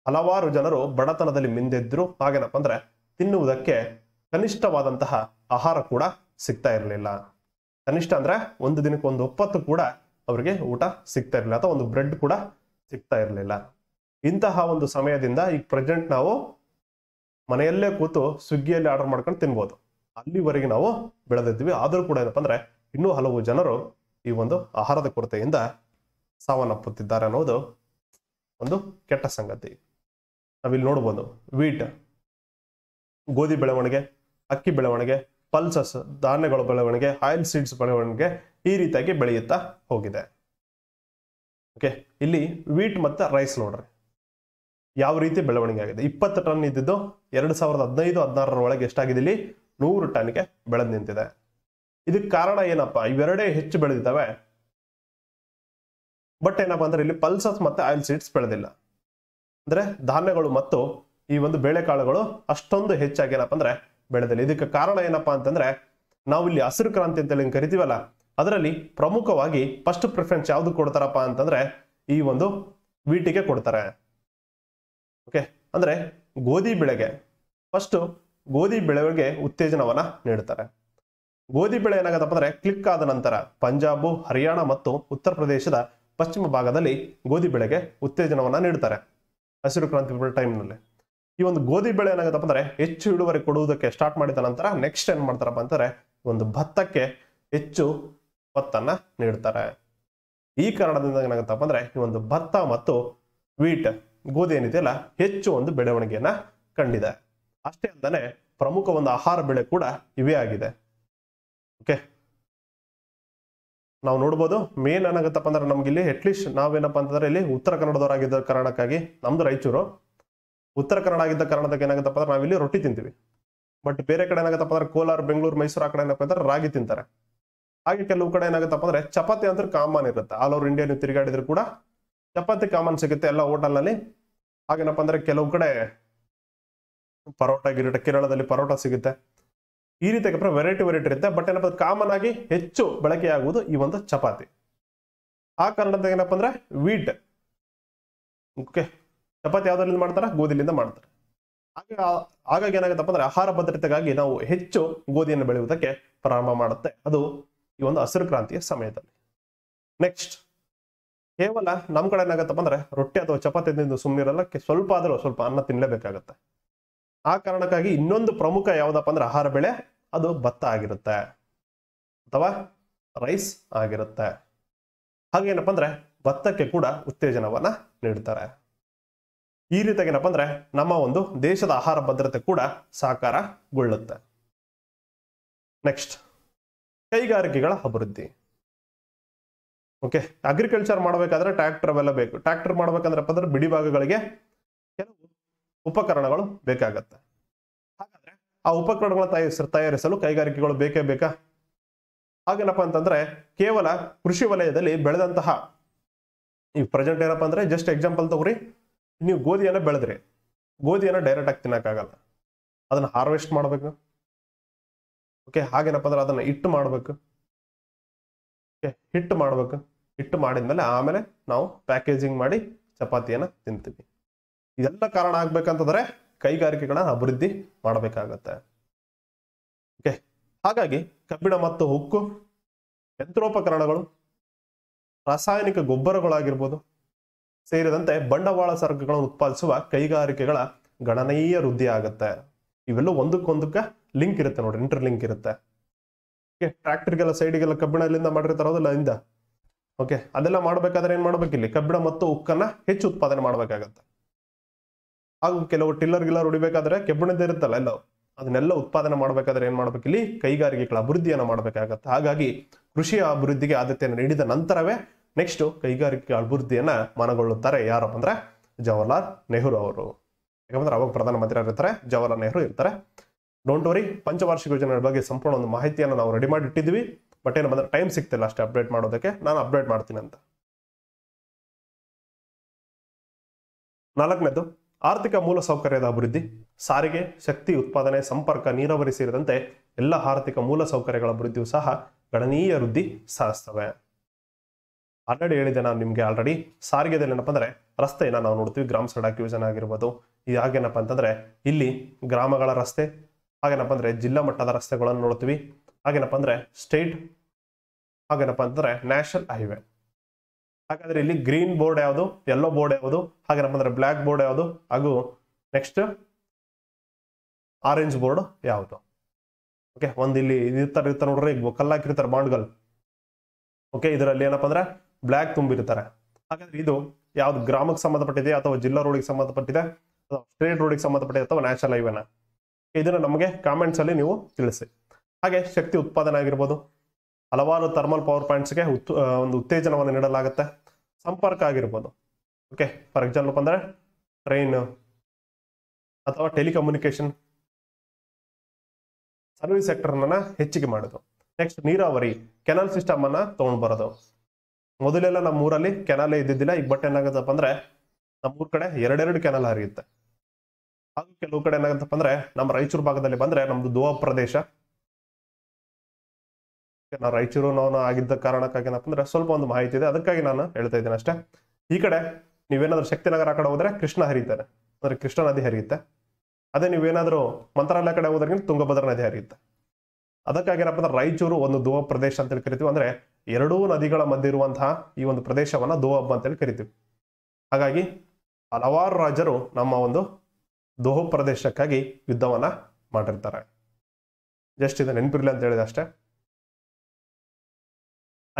ಹಲವಾರು ಜನರು ಬಡತನದಲ್ಲಿ ಮಿಂದೆದ್ರು ಹಾಗೇನಪ್ಪ ಅಂದ್ರೆ ತಿನ್ನುವುದಕ್ಕೆ ಕನಿಷ್ಠವಾದಂತಹ ಆಹಾರ ಕೂಡ ಸಿಗ್ತಾ ಇರಲಿಲ್ಲ ಕನಿಷ್ಠ ಅಂದರೆ ಒಂದು ದಿನಕ್ಕೆ ಒಂದು ಒಪ್ಪತ್ತು ಕೂಡ ಅವರಿಗೆ ಊಟ ಸಿಗ್ತಾ ಇರಲಿಲ್ಲ ಅಥವಾ ಒಂದು ಬ್ರೆಡ್ ಕೂಡ ಸಿಗ್ತಾ ಇರಲಿಲ್ಲ ಇಂತಹ ಒಂದು ಸಮಯದಿಂದ ಈಗ ಪ್ರೆಸೆಂಟ್ ನಾವು ಮನೆಯಲ್ಲೇ ಕೂತು ಸ್ವಿಗ್ಗಿಯಲ್ಲಿ ಆರ್ಡರ್ ಮಾಡ್ಕೊಂಡು ತಿನ್ಬೋದು ಅಲ್ಲಿವರೆಗೆ ನಾವು ಬೆಳೆದಿದ್ವಿ ಆದರೂ ಕೂಡ ಏನಪ್ಪ ಅಂದರೆ ಇನ್ನೂ ಹಲವು ಜನರು ಈ ಒಂದು ಆಹಾರದ ಕೊರತೆಯಿಂದ ಸಾವನ್ನಪ್ಪುತ್ತಿದ್ದಾರೆ ಅನ್ನೋದು ಒಂದು ಕೆಟ್ಟ ಸಂಗತಿ ನಾವಿಲ್ಲಿ ನೋಡ್ಬೋದು ವೀಟ್ ಗೋಧಿ ಬೆಳವಣಿಗೆ ಅಕ್ಕಿ ಬೆಳವಣಿಗೆ ಪಲ್ಸಸ್ ಧಾನ್ಯಗಳ ಬೆಳವಣಿಗೆ ಆಯಿಲ್ ಸೀಡ್ಸ್ ಬೆಳವಣಿಗೆ ಈ ರೀತಿಯಾಗಿ ಬೆಳೆಯುತ್ತಾ ಹೋಗಿದೆ ಓಕೆ ಇಲ್ಲಿ ವೀಟ್ ಮತ್ತು ರೈಸ್ ನೋಡ್ರಿ ಯಾವ ರೀತಿ ಬೆಳವಣಿಗೆ ಆಗಿದೆ ಇಪ್ಪತ್ತು ಟನ್ ಇದ್ದಿದ್ದು ಎರಡು ಸಾವಿರದ ಹದಿನೈದು ಹದಿನಾರರ ಒಳಗೆ ಎಷ್ಟಾಗಿದೆ ಇಲ್ಲಿ ನೂರು ಟನ್ಗೆ ಬೆಳೆದು ನಿಂತಿದೆ ಇದಕ್ಕೆ ಕಾರಣ ಏನಪ್ಪ ಇವೆರಡೇ ಹೆಚ್ಚು ಬೆಳೆದಿದ್ದಾವೆ ಬಟ್ ಏನಪ್ಪ ಅಂದ್ರೆ ಇಲ್ಲಿ ಪಲ್ಸಸ್ ಮತ್ತೆ ಆಯಿಲ್ ಸೀಡ್ಸ್ ಬೆಳೆದಿಲ್ಲ ಅಂದ್ರೆ ಧಾನ್ಯಗಳು ಮತ್ತು ಈ ಒಂದು ಬೇಳೆಕಾಳುಗಳು ಅಷ್ಟೊಂದು ಹೆಚ್ಚಾಗಿ ಏನಪ್ಪ ಅಂದ್ರೆ ಬೆಳೆದಲ್ಲಿ ಇದಕ್ಕೆ ಕಾರಣ ಏನಪ್ಪಾ ಅಂತಂದ್ರೆ ನಾವು ಇಲ್ಲಿ ಹಸಿರು ಕ್ರಾಂತಿ ಅಂತ ಹೇಳಿ ಕರಿತೀವಲ್ಲ ಅದರಲ್ಲಿ ಪ್ರಮುಖವಾಗಿ ಫಸ್ಟ್ ಪ್ರಿಫರೆನ್ಸ್ ಯಾವ್ದು ಕೊಡ್ತಾರಪ್ಪ ಅಂತಂದ್ರೆ ಈ ಒಂದು ವೀಟಿಗೆ ಕೊಡ್ತಾರೆ ಓಕೆ ಅಂದ್ರೆ ಗೋಧಿ ಬೆಳೆಗೆ ಫಸ್ಟ್ ಗೋಧಿ ಬೆಳೆಗೆ ಉತ್ತೇಜನವನ್ನ ನೀಡುತ್ತಾರೆ ಗೋಧಿ ಬೆಳೆ ಏನಾಗತ್ತಪ್ಪ ಅಂದ್ರೆ ಕ್ಲಿಕ್ ಆದ ನಂತರ ಪಂಜಾಬು ಹರಿಯಾಣ ಮತ್ತು ಉತ್ತರ ಪ್ರದೇಶದ ಪಶ್ಚಿಮ ಭಾಗದಲ್ಲಿ ಗೋಧಿ ಬೆಳೆಗೆ ಉತ್ತೇಜನವನ್ನ ನೀಡುತ್ತಾರೆ ಹಸಿರು ಕ್ರಾಂತಿ ಟೈಮ್ನಲ್ಲಿ ಈ ಒಂದು ಗೋಧಿ ಬೆಳೆ ಏನಾಗುತ್ತಪ್ಪ ಅಂದ್ರೆ ಹೆಚ್ಚು ಇಳುವರಿ ಕೊಡುವುದಕ್ಕೆ ಸ್ಟಾರ್ಟ್ ಮಾಡಿದ ನಂತರ ನೆಕ್ಸ್ಟ್ ಏನ್ ಮಾಡ್ತಾರಪ್ಪ ಅಂತಾರೆ ಒಂದು ಭತ್ತಕ್ಕೆ ಹೆಚ್ಚು ಭತ್ತನ್ನ ನೀಡ್ತಾರೆ ಈ ಕಾರಣದಿಂದ ಏನಾಗುತ್ತಪ್ಪ ಅಂದ್ರೆ ಈ ಒಂದು ಭತ್ತ ಮತ್ತು ವೀಟ್ ಗೋಧಿ ಏನಿದೆಯಲ್ಲ ಹೆಚ್ಚು ಒಂದು ಬೆಳವಣಿಗೆಯನ್ನ ಕಂಡಿದೆ ಅಷ್ಟೇ ಅಲ್ಲದೆ ಪ್ರಮುಖ ಒಂದು ಆಹಾರ ಬೆಳೆ ಕೂಡ ಇವೇ ಆಗಿದೆ ಓಕೆ ನಾವು ನೋಡ್ಬೋದು ಮೇನ್ ಏನಾಗುತ್ತಪ್ಪ ಅಂದ್ರೆ ನಮ್ಗೆ ಇಲ್ಲಿ ಅಟ್ಲೀಸ್ಟ್ ನಾವೇನಪ್ಪ ಅಂತಂದ್ರೆ ಇಲ್ಲಿ ಉತ್ತರ ಕನ್ನಡದವರಾಗಿದ್ದ ಕಾರಣಕ್ಕಾಗಿ ನಮ್ದು ರಾಯಚೂರು ಉತ್ತರ ಕನ್ನಡ ಆಗಿದ್ದ ಕನ್ನಡದಾಗ ಏನಾಗುತ್ತಪ್ಪ ಅಂದ್ರೆ ನಾವಿಲ್ಲಿ ರೊಟ್ಟಿ ತಿಂತೀವಿ ಬಟ್ ಬೇರೆ ಕಡೆ ಏನಾಗುತ್ತಪ್ಪ ಅಂದ್ರೆ ಕೋಲಾರ ಬೆಂಗಳೂರು ಮೈಸೂರು ಆ ಕಡೆ ಏನಪ್ಪ ಅಂದ್ರೆ ರಾಗಿ ತಿಂತಾರೆ ಹಾಗೆ ಕೆಲವು ಕಡೆ ಏನಾಗುತ್ತಪ್ಪ ಅಂದ್ರೆ ಚಪಾತಿ ಅಂದ್ರೆ ಕಾಮನ್ ಇರುತ್ತೆ ಆಲ್ ಓವರ್ ಇಂಡಿಯಾ ನೀವು ತಿರುಗಾಡಿದ್ರು ಕೂಡ ಚಪಾತಿ ಕಾಮನ್ ಸಿಗುತ್ತೆ ಎಲ್ಲ ಹೋಟೆಲ್ನಲ್ಲಿ ಹಾಗೇನಪ್ಪ ಅಂದ್ರೆ ಕೆಲವು ಕಡೆ ಪರೋಟ ಗಿರೋಟ ಕೇರಳದಲ್ಲಿ ಪರೋಟ ಸಿಗುತ್ತೆ ಈ ರೀತಿ ವೆರೈಟಿ ವೆರೈಟಿ ಇರುತ್ತೆ ಬಟ್ ಏನಪ್ಪ ಕಾಮನ್ ಆಗಿ ಹೆಚ್ಚು ಬಳಕೆಯಾಗುವುದು ಈ ಒಂದು ಚಪಾತಿ ಆ ಕಾರಣದಾಗ ಏನಪ್ಪ ಅಂದ್ರೆ ವೀಟ್ ಓಕೆ ಚಪಾತಿ ಯಾವ್ದ್ರಿಂದ ಮಾಡ್ತಾರೆ ಗೋಧಿಲಿಂದ ಮಾಡ್ತಾರೆ ಹಾಗೆ ಹಾಗಾಗಿ ಏನಾಗುತ್ತಪ್ಪ ಅಂದ್ರೆ ಆಹಾರ ಭದ್ರತೆಗಾಗಿ ನಾವು ಹೆಚ್ಚು ಗೋಧಿಯನ್ನು ಬೆಳೆಯುವುದಕ್ಕೆ ಪ್ರಾರಂಭ ಮಾಡುತ್ತೆ ಅದು ಈ ಒಂದು ಹಸಿರು ಕ್ರಾಂತಿಯ ಸಮಯದಲ್ಲಿ ನೆಕ್ಸ್ಟ್ ಕೇವಲ ನಮ್ಮ ಕಡೆ ಏನಾಗುತ್ತಪ್ಪ ಅಂದ್ರೆ ರೊಟ್ಟಿ ಅಥವಾ ಚಪಾತಿ ತಿಂದು ಸುಮ್ಮನಿರಲ್ಲ ಸ್ವಲ್ಪ ಆದರೂ ಸ್ವಲ್ಪ ಅನ್ನ ತಿನ್ನಲೇಬೇಕಾಗತ್ತೆ ಆ ಕಾರಣಕ್ಕಾಗಿ ಇನ್ನೊಂದು ಪ್ರಮುಖ ಯಾವುದಪ್ಪ ಅಂದ್ರೆ ಆಹಾರ ಬೆಳೆ ಅದು ಭತ್ತ ಆಗಿರುತ್ತೆ ಅಥವಾ ರೈಸ್ ಆಗಿರುತ್ತೆ ಹಾಗೇನಪ್ಪ ಅಂದ್ರೆ ಭತ್ತಕ್ಕೆ ಕೂಡ ಉತ್ತೇಜನವನ್ನ ನೀಡ್ತಾರೆ ಈ ರೀತಿಯಾಗೇನಪ್ಪಾ ಅಂದ್ರೆ ನಮ್ಮ ಒಂದು ದೇಶದ ಆಹಾರ ಭದ್ರತೆ ಕೂಡ ಸಾಕಾರಗೊಳ್ಳುತ್ತೆ ನೆಕ್ಸ್ಟ್ ಕೈಗಾರಿಕೆಗಳ ಅಭಿವೃದ್ಧಿ ಓಕೆ ಅಗ್ರಿಕಲ್ಚರ್ ಮಾಡಬೇಕಾದ್ರೆ ಟ್ರ್ಯಾಕ್ಟರ್ ಅವೆಲ್ಲ ಬೇಕು ಟ್ರ್ಯಾಕ್ಟರ್ ಮಾಡ್ಬೇಕಂದ್ರಪ್ಪ ಅಂದ್ರೆ ಬಿಡಿ ಭಾಗಗಳಿಗೆ ಕೆಲವು ಉಪಕರಣಗಳು ಬೇಕಾಗತ್ತೆ ಹಾಗಾದ್ರೆ ಆ ಉಪಕರಣಗಳ ತಯಾರಿಸ ತಯಾರಿಸಲು ಕೈಗಾರಿಕೆಗಳು ಬೇಕೇ ಬೇಕಾ ಹಾಗೇನಪ್ಪ ಅಂತಂದ್ರೆ ಕೇವಲ ಕೃಷಿ ವಲಯದಲ್ಲಿ ಬೆಳೆದಂತಹ ಈ ಪ್ರೆಸೆಂಟ್ ಏನಪ್ಪ ಅಂದ್ರೆ ಜಸ್ಟ್ ಎಕ್ಸಾಂಪಲ್ ತಗೋರಿ ನೀವು ಗೋಧಿಯನ್ನು ಬೆಳೆದ್ರಿ ಗೋಧಿಯನ್ನು ಡೈರೆಕ್ಟಾಗಿ ತಿನ್ನೋಕ್ಕಾಗಲ್ಲ ಅದನ್ನು ಹಾರ್ವೆಸ್ಟ್ ಮಾಡಬೇಕು ಓಕೆ ಹಾಗೇನಪ್ಪ ಅಂದ್ರೆ ಅದನ್ನು ಹಿಟ್ಟು ಮಾಡಬೇಕು ಓಕೆ ಹಿಟ್ಟು ಮಾಡಬೇಕು ಹಿಟ್ಟು ಮೇಲೆ ಆಮೇಲೆ ನಾವು ಪ್ಯಾಕೇಜಿಂಗ್ ಮಾಡಿ ಚಪಾತಿಯನ್ನು ತಿಂತೀವಿ ಇದೆಲ್ಲ ಕಾರಣ ಆಗ್ಬೇಕಂತಂದ್ರೆ ಕೈಗಾರಿಕೆಗಳ ಅಭಿವೃದ್ಧಿ ಮಾಡಬೇಕಾಗತ್ತೆ ಓಕೆ ಹಾಗಾಗಿ ಕಬ್ಬಿಣ ಮತ್ತು ಉಕ್ಕು ಯಂತ್ರೋಪಕರಣಗಳು ರಾಸಾಯನಿಕ ಗೊಬ್ಬರಗಳಾಗಿರ್ಬೋದು ಸೇರಿದಂತೆ ಬಂಡವಾಳ ಸರಕುಗಳನ್ನು ಉತ್ಪಾದಿಸುವ ಕೈಗಾರಿಕೆಗಳ ಗಣನೀಯ ವೃದ್ಧಿ ಆಗುತ್ತೆ ಇವೆಲ್ಲ ಒಂದಕ್ಕೊಂದಕ್ಕೆ ಲಿಂಕ್ ಇರುತ್ತೆ ನೋಡಿ ಇಂಟರ್ ಲಿಂಕ್ ಇರುತ್ತೆ ಟ್ರ್ಯಾಕ್ಟರ್ಗೆಲ್ಲ ಸೈಡಿಗೆಲ್ಲ ಕಬ್ಬಿಣದಿಂದ ಮಾಡಿರ್ತಾರೋದಲ್ಲ ಇಂದ ಓಕೆ ಅದೆಲ್ಲ ಮಾಡ್ಬೇಕಾದ್ರೆ ಏನ್ ಮಾಡ್ಬೇಕಿಲ್ಲಿ ಕಬ್ಬಿಣ ಮತ್ತು ಉಕ್ಕನ್ನ ಹೆಚ್ಚು ಉತ್ಪಾದನೆ ಮಾಡ್ಬೇಕಾಗತ್ತೆ ಹಾಗೂ ಕೆಲವು ಟಿಲ್ಲರ್ ಗಿಲ್ಲರ್ ಹೊಡಿಬೇಕಾದ್ರೆ ಕಬ್ಬಿಣದ ಇರುತ್ತಲ್ಲ ಎಲ್ಲೋ ಅದನ್ನೆಲ್ಲ ಉತ್ಪಾದನೆ ಮಾಡ್ಬೇಕಾದ್ರೆ ಏನ್ ಮಾಡ್ಬೇಕಿಲ್ಲಿ ಕೈಗಾರಿಕೆಗಳ ಅಭಿವೃದ್ಧಿಯನ್ನು ಮಾಡ್ಬೇಕಾಗತ್ತೆ ಹಾಗಾಗಿ ಕೃಷಿಯ ಅಭಿವೃದ್ಧಿಗೆ ಆದ್ಯತೆಯನ್ನು ನೀಡಿದ ನಂತರವೇ ನೆಕ್ಸ್ಟು ಕೈಗಾರಿಕೆ ಅಭಿವೃದ್ಧಿಯನ್ನು ಮನಗೊಳ್ಳುತ್ತಾರೆ ಯಾರಪ್ಪ ಅಂದ್ರೆ ಜವಾಹರ್ಲಾಲ್ ನೆಹರು ಅವರು ಯಾಕಂದ್ರೆ ಅವಾಗ ಪ್ರಧಾನಮಂತ್ರಿ ಪ್ರಧಾನಮಂತ್ರಿಯಾಗಿರ್ತಾರೆ ಜವಾಹರ್ಲಾಲ್ ನೆಹರು ಇರ್ತಾರೆ ಡೋಂಟ್ ವರಿ ಪಂಚವಾರ್ಷಿಕ ಯೋಜನೆಗಳ ಬಗ್ಗೆ ಸಂಪೂರ್ಣ ಒಂದು ಮಾಹಿತಿಯನ್ನು ನಾವು ರೆಡಿ ಮಾಡಿ ಇಟ್ಟಿದ್ವಿ ಬಟ್ ಏನು ಬಂದರೆ ಟೈಮ್ ಸಿಗ್ತಿಲ್ಲ ಅಷ್ಟೇ ಅಪ್ಡೇಟ್ ಮಾಡೋದಕ್ಕೆ ನಾನು ಅಪ್ಡೇಟ್ ಮಾಡ್ತೀನಿ ಅಂತ ನಾಲ್ಕನೇದು ಆರ್ಥಿಕ ಮೂಲಸೌಕರ್ಯದ ಅಭಿವೃದ್ಧಿ ಸಾರಿಗೆ ಶಕ್ತಿ ಉತ್ಪಾದನೆ ಸಂಪರ್ಕ ನೀರಾವರಿ ಸೇರಿದಂತೆ ಎಲ್ಲ ಆರ್ಥಿಕ ಮೂಲಸೌಕರ್ಯಗಳ ಅಭಿವೃದ್ಧಿಯು ಸಹ ಗಣನೀಯ ವೃದ್ಧಿ ಸಾಧಿಸ್ತವೆ ಆಲ್ರೆಡಿ ಹೇಳಿದೆ ನಾನು ನಿಮಗೆ ಆಲ್ರೆಡಿ ಸಾರಿಗೆದಲ್ಲಿ ಏನಪ್ಪ ಅಂದರೆ ರಸ್ತೆಯನ್ನು ನಾವು ನೋಡ್ತೀವಿ ಗ್ರಾಮ ಸಡಕ್ ಯೋಜನೆ ಆಗಿರ್ಬೋದು ಇದು ಹಾಗೇನಪ್ಪ ಅಂತಂದರೆ ಇಲ್ಲಿ ಗ್ರಾಮಗಳ ರಸ್ತೆ ಹಾಗೇನಪ್ಪ ಅಂದರೆ ಜಿಲ್ಲಾ ಮಟ್ಟದ ರಸ್ತೆಗಳನ್ನು ನೋಡ್ತೀವಿ ಹಾಗೇನಪ್ಪ ಅಂದರೆ ಸ್ಟೇಟ್ ಹಾಗೇನಪ್ಪ ಅಂತಂದರೆ ನ್ಯಾಷನಲ್ ಹೈವೇ ಹಾಗಾದರೆ ಇಲ್ಲಿ ಗ್ರೀನ್ ಬೋರ್ಡ್ ಯಾವುದು ಯೆಲ್ಲೋ ಬೋರ್ಡ್ ಯಾವುದು ಹಾಗೇನಪ್ಪ ಅಂದರೆ ಬ್ಲ್ಯಾಕ್ ಬೋರ್ಡ್ ಯಾವುದು ಹಾಗೂ ನೆಕ್ಸ್ಟ್ ಆರೆಂಜ್ ಬೋರ್ಡ್ ಯಾವುದು ಓಕೆ ಒಂದು ಇಲ್ಲಿ ಇರ್ತಾರೆ ಇರ್ತಾರೆ ನೋಡ್ರಿ ಕಲ್ಲಾಕಿರ್ತಾರೆ ಬಾಂಡ್ಗಲ್ ಓಕೆ ಇದರಲ್ಲಿ ಏನಪ್ಪ ಅಂದ್ರೆ ಬ್ಲ್ಯಾಕ್ ತುಂಬಿರ್ತಾರೆ ಹಾಗಾದ್ರೆ ಇದು ಯಾವ್ದು ಗ್ರಾಮಕ್ಕೆ ಸಂಬಂಧಪಟ್ಟಿದೆ ಅಥವಾ ಜಿಲ್ಲಾ ರೋಡಿಗೆ ಸಂಬಂಧಪಟ್ಟಿದೆ ಅಥವಾ ಸ್ಟೇಟ್ ರೋಡಿಗೆ ಸಂಬಂಧಪಟ್ಟಿದೆ ಅಥವಾ ನ್ಯಾಷನಲ್ ಹೈವೇನ ಇದನ್ನು ನಮಗೆ ಕಾಮೆಂಟ್ಸ್ ಅಲ್ಲಿ ನೀವು ತಿಳಿಸಿ ಹಾಗೆ ಶಕ್ತಿ ಉತ್ಪಾದನೆ ಆಗಿರ್ಬೋದು ಹಲವಾರು ಥರ್ಮಲ್ ಪವರ್ ಪ್ಲಾಂಟ್ಸ್ಗೆ ಉತ್ ಒಂದು ಉತ್ತೇಜನವನ್ನು ನೀಡಲಾಗುತ್ತೆ ಸಂಪರ್ಕ ಆಗಿರ್ಬೋದು ಓಕೆ ಫಾರ್ ಎಕ್ಸಾಂಪಲ್ ಅಂದರೆ ಟ್ರೈನ್ ಅಥವಾ ಟೆಲಿಕಮ್ಯುನಿಕೇಶನ್ ಸರ್ವಿಸ್ ಸೆಕ್ಟರ್ನ ಹೆಚ್ಚಿಗೆ ಮಾಡೋದು ನೆಕ್ಸ್ಟ್ ನೀರಾವರಿ ಕೆನಲ್ ಸಿಸ್ಟಮನ್ನು ತೊಗೊಂಡ್ಬರೋದು ಬರೋದು ಮೊದಲೆಲ್ಲ ನಮ್ಮ ಊರಲ್ಲಿ ಕೆನಾಲೇ ಇದ್ದಿದ್ದಿಲ್ಲ ಈಗ ಬಟ್ ಏನಾಗತ್ತಪ್ಪ ಅಂದ್ರೆ ನಮ್ಮೂರ್ ಕಡೆ ಎರಡೆರಡು ಕೆನಾಲ್ ಹರಿಯುತ್ತೆ ಹಾಗೂ ಕೆಲವು ಕಡೆ ಏನಾಗತ್ತಪ್ಪ ಅಂದ್ರೆ ನಮ್ಮ ರಾಯಚೂರು ಭಾಗದಲ್ಲಿ ಬಂದ್ರೆ ನಮ್ದು ದೋ ಪ್ರದೇಶ ನಾವು ರಾಯಚೂರು ನಾವು ಆಗಿದ್ದ ಕಾರಣಕ್ಕಾಗಿ ಏನಪ್ಪ ಅಂದ್ರೆ ಸ್ವಲ್ಪ ಒಂದು ಮಾಹಿತಿ ಇದೆ ಅದಕ್ಕಾಗಿ ನಾನು ಹೇಳ್ತಾ ಇದ್ದೇನೆ ಅಷ್ಟೇ ಈ ಕಡೆ ನೀವೇನಾದ್ರೂ ಶಕ್ತಿನಗರ ಆ ಕಡೆ ಹೋದ್ರೆ ಕೃಷ್ಣ ಹರಿತಾನೆ ಅಂದ್ರೆ ಕೃಷ್ಣ ನದಿ ಹರಿಯುತ್ತೆ ಅದೇ ನೀವೇನಾದ್ರೂ ಮಂತ್ರಾಲಯ ಕಡೆ ಹೋದ್ರಿಂದ ತುಂಗಭದ್ರ ನದಿ ಹರಿಯುತ್ತೆ ಏನಪ್ಪ ಅಂದ್ರೆ ರಾಯಚೂರು ಒಂದು ದುವಬ್ ಪ್ರದೇಶ ಅಂತ ಹೇಳಿ ಕರಿತೀವಿ ಅಂದ್ರೆ ಎರಡೂ ನದಿಗಳ ಮಧ್ಯೆ ಇರುವಂತಹ ಈ ಒಂದು ಪ್ರದೇಶವನ್ನ ಅಂತ ಹೇಳಿ ಕರಿತೀವಿ ಹಾಗಾಗಿ ಹಲವಾರು ರಾಜರು ನಮ್ಮ ಒಂದು ದೋಹ ಪ್ರದೇಶಕ್ಕಾಗಿ ಯುದ್ಧವನ್ನ ಮಾಡಿರ್ತಾರೆ ಜಸ್ಟ್ ಇದು ನೆನಪಿರ್ಲಿ ಅಂತ ಹೇಳಿದೆ ಅಷ್ಟೇ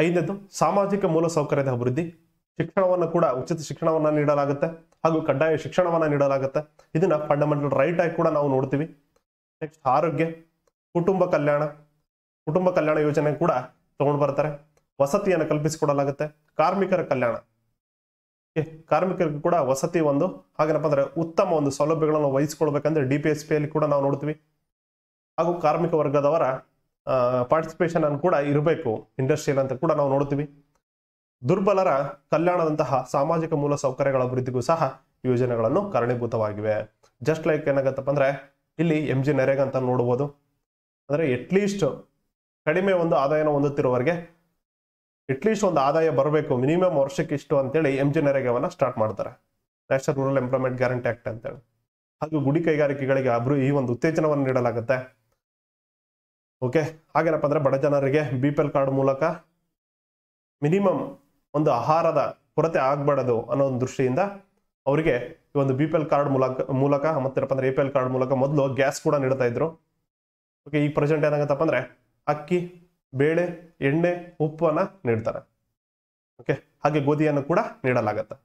ಐದನೇದು ಸಾಮಾಜಿಕ ಮೂಲ ಸೌಕರ್ಯದ ಅಭಿವೃದ್ಧಿ ಶಿಕ್ಷಣವನ್ನು ಕೂಡ ಉಚಿತ ಶಿಕ್ಷಣವನ್ನ ನೀಡಲಾಗುತ್ತೆ ಹಾಗೂ ಕಡ್ಡಾಯ ಶಿಕ್ಷಣವನ್ನ ನೀಡಲಾಗುತ್ತೆ ಇದನ್ನ ಫಂಡಮೆಂಟಲ್ ರೈಟ್ ಆಗಿ ಕೂಡ ನಾವು ನೋಡ್ತೀವಿ ನೆಕ್ಸ್ಟ್ ಆರೋಗ್ಯ ಕುಟುಂಬ ಕಲ್ಯಾಣ ಕುಟುಂಬ ಕಲ್ಯಾಣ ಯೋಜನೆ ಕೂಡ ತಗೊಂಡು ಬರ್ತಾರೆ ವಸತಿಯನ್ನು ಕಲ್ಪಿಸಿಕೊಡಲಾಗುತ್ತೆ ಕಾರ್ಮಿಕರ ಕಲ್ಯಾಣ ಕಾರ್ಮಿಕರಿಗೆ ಕೂಡ ವಸತಿ ಒಂದು ಹಾಗೇನಪ್ಪ ಅಂದ್ರೆ ಉತ್ತಮ ಒಂದು ಸೌಲಭ್ಯಗಳನ್ನು ವಹಿಸಿಕೊಳ್ಬೇಕಂದ್ರೆ ಡಿ ಪಿ ಎಸ್ ಪಿಯಲ್ಲಿ ಕೂಡ ನಾವು ನೋಡ್ತೀವಿ ಹಾಗೂ ಕಾರ್ಮಿಕ ವರ್ಗದವರ ಪಾರ್ಟಿಸಿಪೇಷನ್ ಅನ್ನು ಕೂಡ ಇರಬೇಕು ಇಂಡಸ್ಟ್ರಿಯಲ್ ಅಂತ ಕೂಡ ನಾವು ನೋಡ್ತೀವಿ ದುರ್ಬಲರ ಕಲ್ಯಾಣದಂತಹ ಸಾಮಾಜಿಕ ಮೂಲ ಸೌಕರ್ಯಗಳ ಅಭಿವೃದ್ಧಿಗೂ ಸಹ ಯೋಜನೆಗಳನ್ನು ಕಾರಣೀಭೂತವಾಗಿವೆ ಜಸ್ಟ್ ಲೈಕ್ ಏನಾಗತ್ತಪ್ಪ ಅಂದ್ರೆ ಇಲ್ಲಿ ಎಂ ಜಿ ನರೇಗಾ ಅಂತ ನೋಡ್ಬೋದು ಅಂದರೆ ಎಟ್ಲೀಸ್ಟ್ ಕಡಿಮೆ ಒಂದು ಆದಾಯನ ಹೊಂದುತ್ತಿರುವವರಿಗೆ ಎಟ್ಲೀಸ್ಟ್ ಒಂದು ಆದಾಯ ಬರಬೇಕು ಮಿನಿಮಮ್ ವರ್ಷಕ್ಕೆ ಇಷ್ಟು ಅಂತೇಳಿ ಎಂ ಜಿ ನರೇಗವನ್ನು ಸ್ಟಾರ್ಟ್ ಮಾಡ್ತಾರೆ national rural employment guarantee act ಅಂತೇಳಿ ಹಾಗೂ ಗುಡಿ ಕೈಗಾರಿಕೆಗಳಿಗೆ ಅಬ್ರು ಈ ಒಂದು ಉತ್ತೇಜನವನ್ನು ನೀಡಲಾಗುತ್ತೆ ಓಕೆ ಹಾಗೇನಪ್ಪ ಅಂದರೆ ಬಡ ಜನರಿಗೆ ಬಿ ಪಿ ಎಲ್ ಕಾರ್ಡ್ ಮೂಲಕ ಮಿನಿಮಮ್ ಒಂದು ಆಹಾರದ ಕೊರತೆ ಆಗಬಾರದು ಅನ್ನೋ ಒಂದು ದೃಷ್ಟಿಯಿಂದ ಅವರಿಗೆ ಈ ಒಂದು ಬಿ ಪಿ ಎಲ್ ಕಾರ್ಡ್ ಮೂಲಕ ಮೂಲಕ ಮತ್ತೇನಪ್ಪ ಅಂದರೆ ಎ ಪಿ ಎಲ್ ಕಾರ್ಡ್ ಮೂಲಕ ಮೊದಲು ಗ್ಯಾಸ್ ಕೂಡ ನೀಡ್ತಾ ಇದ್ರು ಓಕೆ ಈಗ ಪ್ರೆಸೆಂಟ್ ಏನಾಗತ್ತಪ್ಪ ಅಂದ್ರೆ ಅಕ್ಕಿ ಬೇಳೆ ಎಣ್ಣೆ ಉಪ್ಪನ್ನ ನೀಡ್ತಾರೆ ಓಕೆ ಹಾಗೆ ಗೋಧಿಯನ್ನು ಕೂಡ ನೀಡಲಾಗತ್ತೆ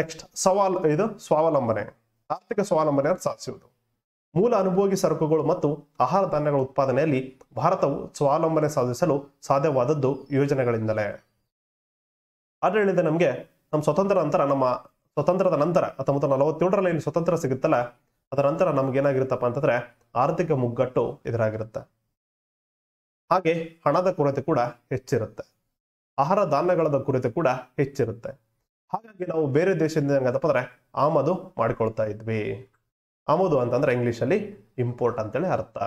ನೆಕ್ಸ್ಟ್ ಸವಾಲ್ ಇದು ಸ್ವಾವಲಂಬನೆ ಆರ್ಥಿಕ ಸ್ವಾವಲಂಬನೆಯನ್ನು ಸಾಧಿಸುವುದು ಮೂಲ ಅನುಭೋಗಿ ಸರಕುಗಳು ಮತ್ತು ಆಹಾರ ಧಾನ್ಯಗಳ ಉತ್ಪಾದನೆಯಲ್ಲಿ ಭಾರತವು ಸ್ವಾವಲಂಬನೆ ಸಾಧಿಸಲು ಸಾಧ್ಯವಾದದ್ದು ಯೋಜನೆಗಳಿಂದಲೇ ಆದ್ರೆ ನಮಗೆ ನಮ್ಮ ಸ್ವತಂತ್ರ ನಂತರ ನಮ್ಮ ಸ್ವತಂತ್ರದ ನಂತರ ಹತ್ತೊಂಬತ್ತು ನಲವತ್ತೇಳರಲ್ಲಿ ಏನು ಸ್ವತಂತ್ರ ಸಿಗುತ್ತಲ್ಲ ಅದರ ನಂತರ ನಮಗೇನಾಗಿರುತ್ತಪ್ಪ ಅಂತಂದ್ರೆ ಆರ್ಥಿಕ ಮುಗ್ಗಟ್ಟು ಎದುರಾಗಿರುತ್ತೆ ಹಾಗೆ ಹಣದ ಕೊರತೆ ಕೂಡ ಹೆಚ್ಚಿರುತ್ತೆ ಆಹಾರ ಧಾನ್ಯಗಳ ಕೊರತೆ ಕೂಡ ಹೆಚ್ಚಿರುತ್ತೆ ಹಾಗಾಗಿ ನಾವು ಬೇರೆ ದೇಶದಿಂದ ಹೆಂಗದಪ್ಪ ಅಂದ್ರೆ ಆಮದು ಮಾಡಿಕೊಳ್ತಾ ಇದ್ವಿ ಆಮದು ಅಂತಂದ್ರೆ ಇಂಗ್ಲಿಷ್ ಅಲ್ಲಿ ಇಂಪೋರ್ಟ್ ಅಂತೇಳಿ ಅರ್ಥ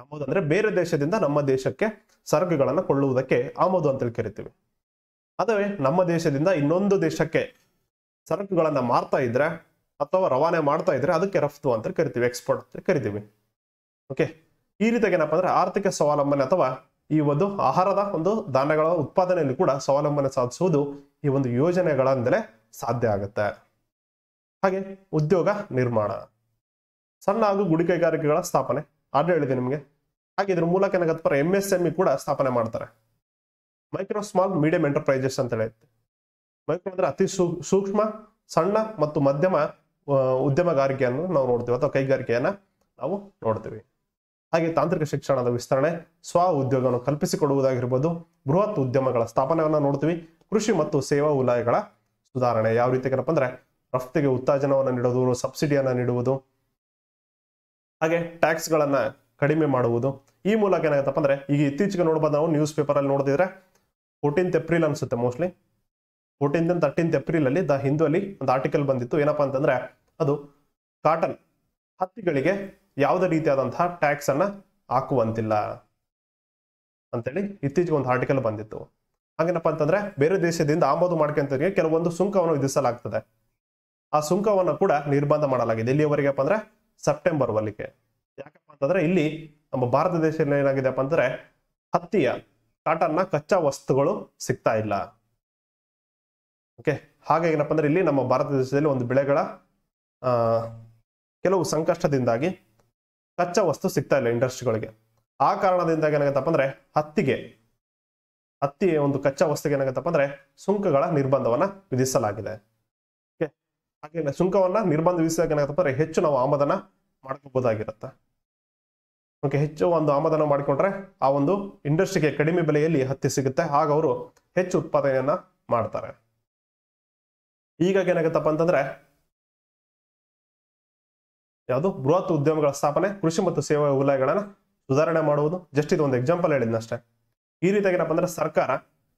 ಆಮದು ಅಂದ್ರೆ ಬೇರೆ ದೇಶದಿಂದ ನಮ್ಮ ದೇಶಕ್ಕೆ ಸರಕುಗಳನ್ನು ಕೊಳ್ಳುವುದಕ್ಕೆ ಆಮದು ಅಂತೇಳಿ ಕರಿತೀವಿ ಅದೇ ನಮ್ಮ ದೇಶದಿಂದ ಇನ್ನೊಂದು ದೇಶಕ್ಕೆ ಸರಕುಗಳನ್ನ ಮಾರ್ತಾ ಇದ್ರೆ ಅಥವಾ ರವಾನೆ ಮಾಡ್ತಾ ಇದ್ರೆ ಅದಕ್ಕೆ ರಫ್ತು ಅಂತ ಕರಿತೀವಿ ಎಕ್ಸ್ಪೋರ್ಟ್ ಅಂತ ಕರಿತೀವಿ ಓಕೆ ಈ ರೀತಿಯಾಗಿ ಏನಪ್ಪ ಅಂದ್ರೆ ಆರ್ಥಿಕ ಸ್ವಾವಲಂಬನೆ ಅಥವಾ ಈ ಒಂದು ಆಹಾರದ ಒಂದು ಧಾನ್ಯಗಳ ಉತ್ಪಾದನೆಯಲ್ಲಿ ಕೂಡ ಸ್ವಾವಲಂಬನೆ ಸಾಧಿಸುವುದು ಈ ಒಂದು ಯೋಜನೆಗಳಿಂದಲೇ ಸಾಧ್ಯ ಆಗುತ್ತೆ ಹಾಗೆ ಉದ್ಯೋಗ ನಿರ್ಮಾಣ ಸಣ್ಣ ಹಾಗೂ ಗುಡಿ ಕೈಗಾರಿಕೆಗಳ ಸ್ಥಾಪನೆ ಆದ್ರೆ ಹೇಳಿದೆ ನಿಮಗೆ ಹಾಗೆ ಇದ್ರ ಮೂಲಕ ಏನಾಗತ್ತಪ್ಪ ಎಂ ಎಸ್ ಎಂಇ e ಕೂಡ ಸ್ಥಾಪನೆ ಮಾಡ್ತಾರೆ ಮೈಕ್ರೋ ಸ್ಮಾಲ್ ಮೀಡಿಯಂ ಎಂಟರ್ಪ್ರೈಸಸ್ ಅಂತ ಹೇಳುತ್ತೆ ಮೈಕ್ರೋ ಅಂದ್ರೆ ಅತಿ ಸೂಕ್ಷ್ಮ ಸಣ್ಣ ಮತ್ತು ಮಧ್ಯಮ ಉದ್ಯಮಗಾರಿಕೆಯನ್ನು ನಾವು ನೋಡ್ತೇವೆ ಅಥವಾ ಕೈಗಾರಿಕೆಯನ್ನ ನಾವು ನೋಡ್ತೀವಿ ಹಾಗೆ ತಾಂತ್ರಿಕ ಶಿಕ್ಷಣದ ವಿಸ್ತರಣೆ ಸ್ವ ಉದ್ಯೋಗವನ್ನು ಕಲ್ಪಿಸಿಕೊಡುವುದಾಗಿರ್ಬೋದು ಬೃಹತ್ ಉದ್ಯಮಗಳ ಸ್ಥಾಪನೆಯನ್ನ ನೋಡ್ತೀವಿ ಕೃಷಿ ಮತ್ತು ಸೇವಾ ವಲಯಗಳ ಸುಧಾರಣೆ ಯಾವ ರೀತಿ ಏನಪ್ಪ ಅಂದ್ರೆ ರಫ್ತಿಗೆ ಉತ್ತೇಜನವನ್ನು ನೀಡುವುದು ಸಬ್ಸಿಡಿಯನ್ನು ನೀಡುವುದು ಹಾಗೆ ಟ್ಯಾಕ್ಸ್ಗಳನ್ನ ಕಡಿಮೆ ಮಾಡುವುದು ಈ ಮೂಲಕ ಏನಾಗತ್ತಪ್ಪ ಅಂದ್ರೆ ಈಗ ಇತ್ತೀಚೆಗೆ ನೋಡ್ಬೋದು ನಾವು ನ್ಯೂಸ್ ಪೇಪರ್ ಅಲ್ಲಿ ನೋಡಿದ್ರೆ ಫೋರ್ಟೀನ್ತ್ ಏಪ್ರಿಲ್ ಅನಿಸುತ್ತೆ mostly fourteen and thirteenth April ಅಲ್ಲಿ ದ ಹಿಂದೂ ಅಲ್ಲಿ ಒಂದು ಆರ್ಟಿಕಲ್ ಬಂದಿತ್ತು ಏನಪ್ಪಾ ಅಂತಂದ್ರೆ ಅದು ಕಾಟನ್ ಹತ್ತಿಗಳಿಗೆ ಯಾವುದೇ ರೀತಿಯಾದಂತಹ ಟ್ಯಾಕ್ಸ್ ಅನ್ನ ಹಾಕುವಂತಿಲ್ಲ ಅಂತೇಳಿ ಇತ್ತೀಚೆಗೆ ಒಂದು ಆರ್ಟಿಕಲ್ ಬಂದಿತ್ತು ಹಾಗೇನಪ್ಪ ಅಂತಂದ್ರೆ ಬೇರೆ ದೇಶದಿಂದ ಆಮದು ಮಾಡ್ಕೊಂತವರಿಗೆ ಕೆಲವೊಂದು ಸುಂಕವನ್ನು ವಿಧಿಸಲಾಗ್ತದೆ ಆ ಸುಂಕವನ್ನು ಕೂಡ ನಿರ್ಬಂಧ ಮಾಡಲಾಗಿದೆ ಇಲ್ಲಿಯವರೆಗೆಪ್ಪ ಅಂದ್ರೆ ಸೆಪ್ಟೆಂಬರ್ ವರೆಗೆ ಯಾಕಪ್ಪ ಅಂತಂದ್ರೆ ಇಲ್ಲಿ ನಮ್ಮ ಭಾರತ ದೇಶದಲ್ಲಿ ಏನಾಗಿದೆಪ್ಪ ಅಂತಂದ್ರೆ ಹತ್ತಿಯ ಕಾಟನ್ನ ಕಚ್ಚಾ ವಸ್ತುಗಳು ಸಿಗ್ತಾ ಇಲ್ಲ ಓಕೆ ಹಾಗಾಗಿ ಏನಪ್ಪ ಅಂದರೆ ಇಲ್ಲಿ ನಮ್ಮ ಭಾರತ ದೇಶದಲ್ಲಿ ಒಂದು ಬೆಳೆಗಳ ಕೆಲವು ಸಂಕಷ್ಟದಿಂದಾಗಿ ಕಚ್ಚಾ ವಸ್ತು ಸಿಗ್ತಾ ಇಲ್ಲ ಇಂಡಸ್ಟ್ರಿಗಳಿಗೆ ಆ ಕಾರಣದಿಂದಾಗಿ ಏನಾಗತ್ತಪ್ಪ ಅಂದರೆ ಹತ್ತಿಗೆ ಹತ್ತಿ ಒಂದು ಕಚ್ಚಾ ವಸ್ತುಗೆ ಏನಾಗತ್ತಪ್ಪ ಅಂದರೆ ಸುಂಕಗಳ ನಿರ್ಬಂಧವನ್ನು ವಿಧಿಸಲಾಗಿದೆ ಓಕೆ ಹಾಗೆ ಸುಂಕವನ್ನು ನಿರ್ಬಂಧ ವಿಧಿಸಿದಾಗ ಏನಾಗತ್ತಪ್ಪ ಅಂದರೆ ಹೆಚ್ಚು ನಾವು ಆಮದನ ಮಾಡ್ಕೋಬೋದಾಗಿರುತ್ತೆ ಓಕೆ ಹೆಚ್ಚು ಒಂದು ಆಮದನ ಮಾಡಿಕೊಂಡ್ರೆ ಆ ಒಂದು ಇಂಡಸ್ಟ್ರಿಗೆ ಕಡಿಮೆ ಬೆಲೆಯಲ್ಲಿ ಹತ್ತಿ ಸಿಗುತ್ತೆ ಹಾಗ ಅವರು ಹೆಚ್ಚು ಉತ್ಪಾದನೆಯನ್ನು ಮಾಡ್ತಾರೆ ಹೀಗಾಗಿ ಏನಾಗುತ್ತಪ್ಪ ಅಂತಂದ್ರೆ ಯಾವುದು ಬೃಹತ್ ಉದ್ಯಮಗಳ ಸ್ಥಾಪನೆ ಕೃಷಿ ಮತ್ತು ಸೇವಾ ವಲಯಗಳನ್ನ ಸುಧಾರಣೆ ಮಾಡುವುದು ಜಸ್ಟ್ ಇದು ಒಂದು ಎಕ್ಸಾಂಪಲ್ ಹೇಳಿದ್ನಷ್ಟೇ ಈ ರೀತಿಯಾಗಿ ಏನಪ್ಪ ಅಂದ್ರೆ ಸರ್ಕಾರ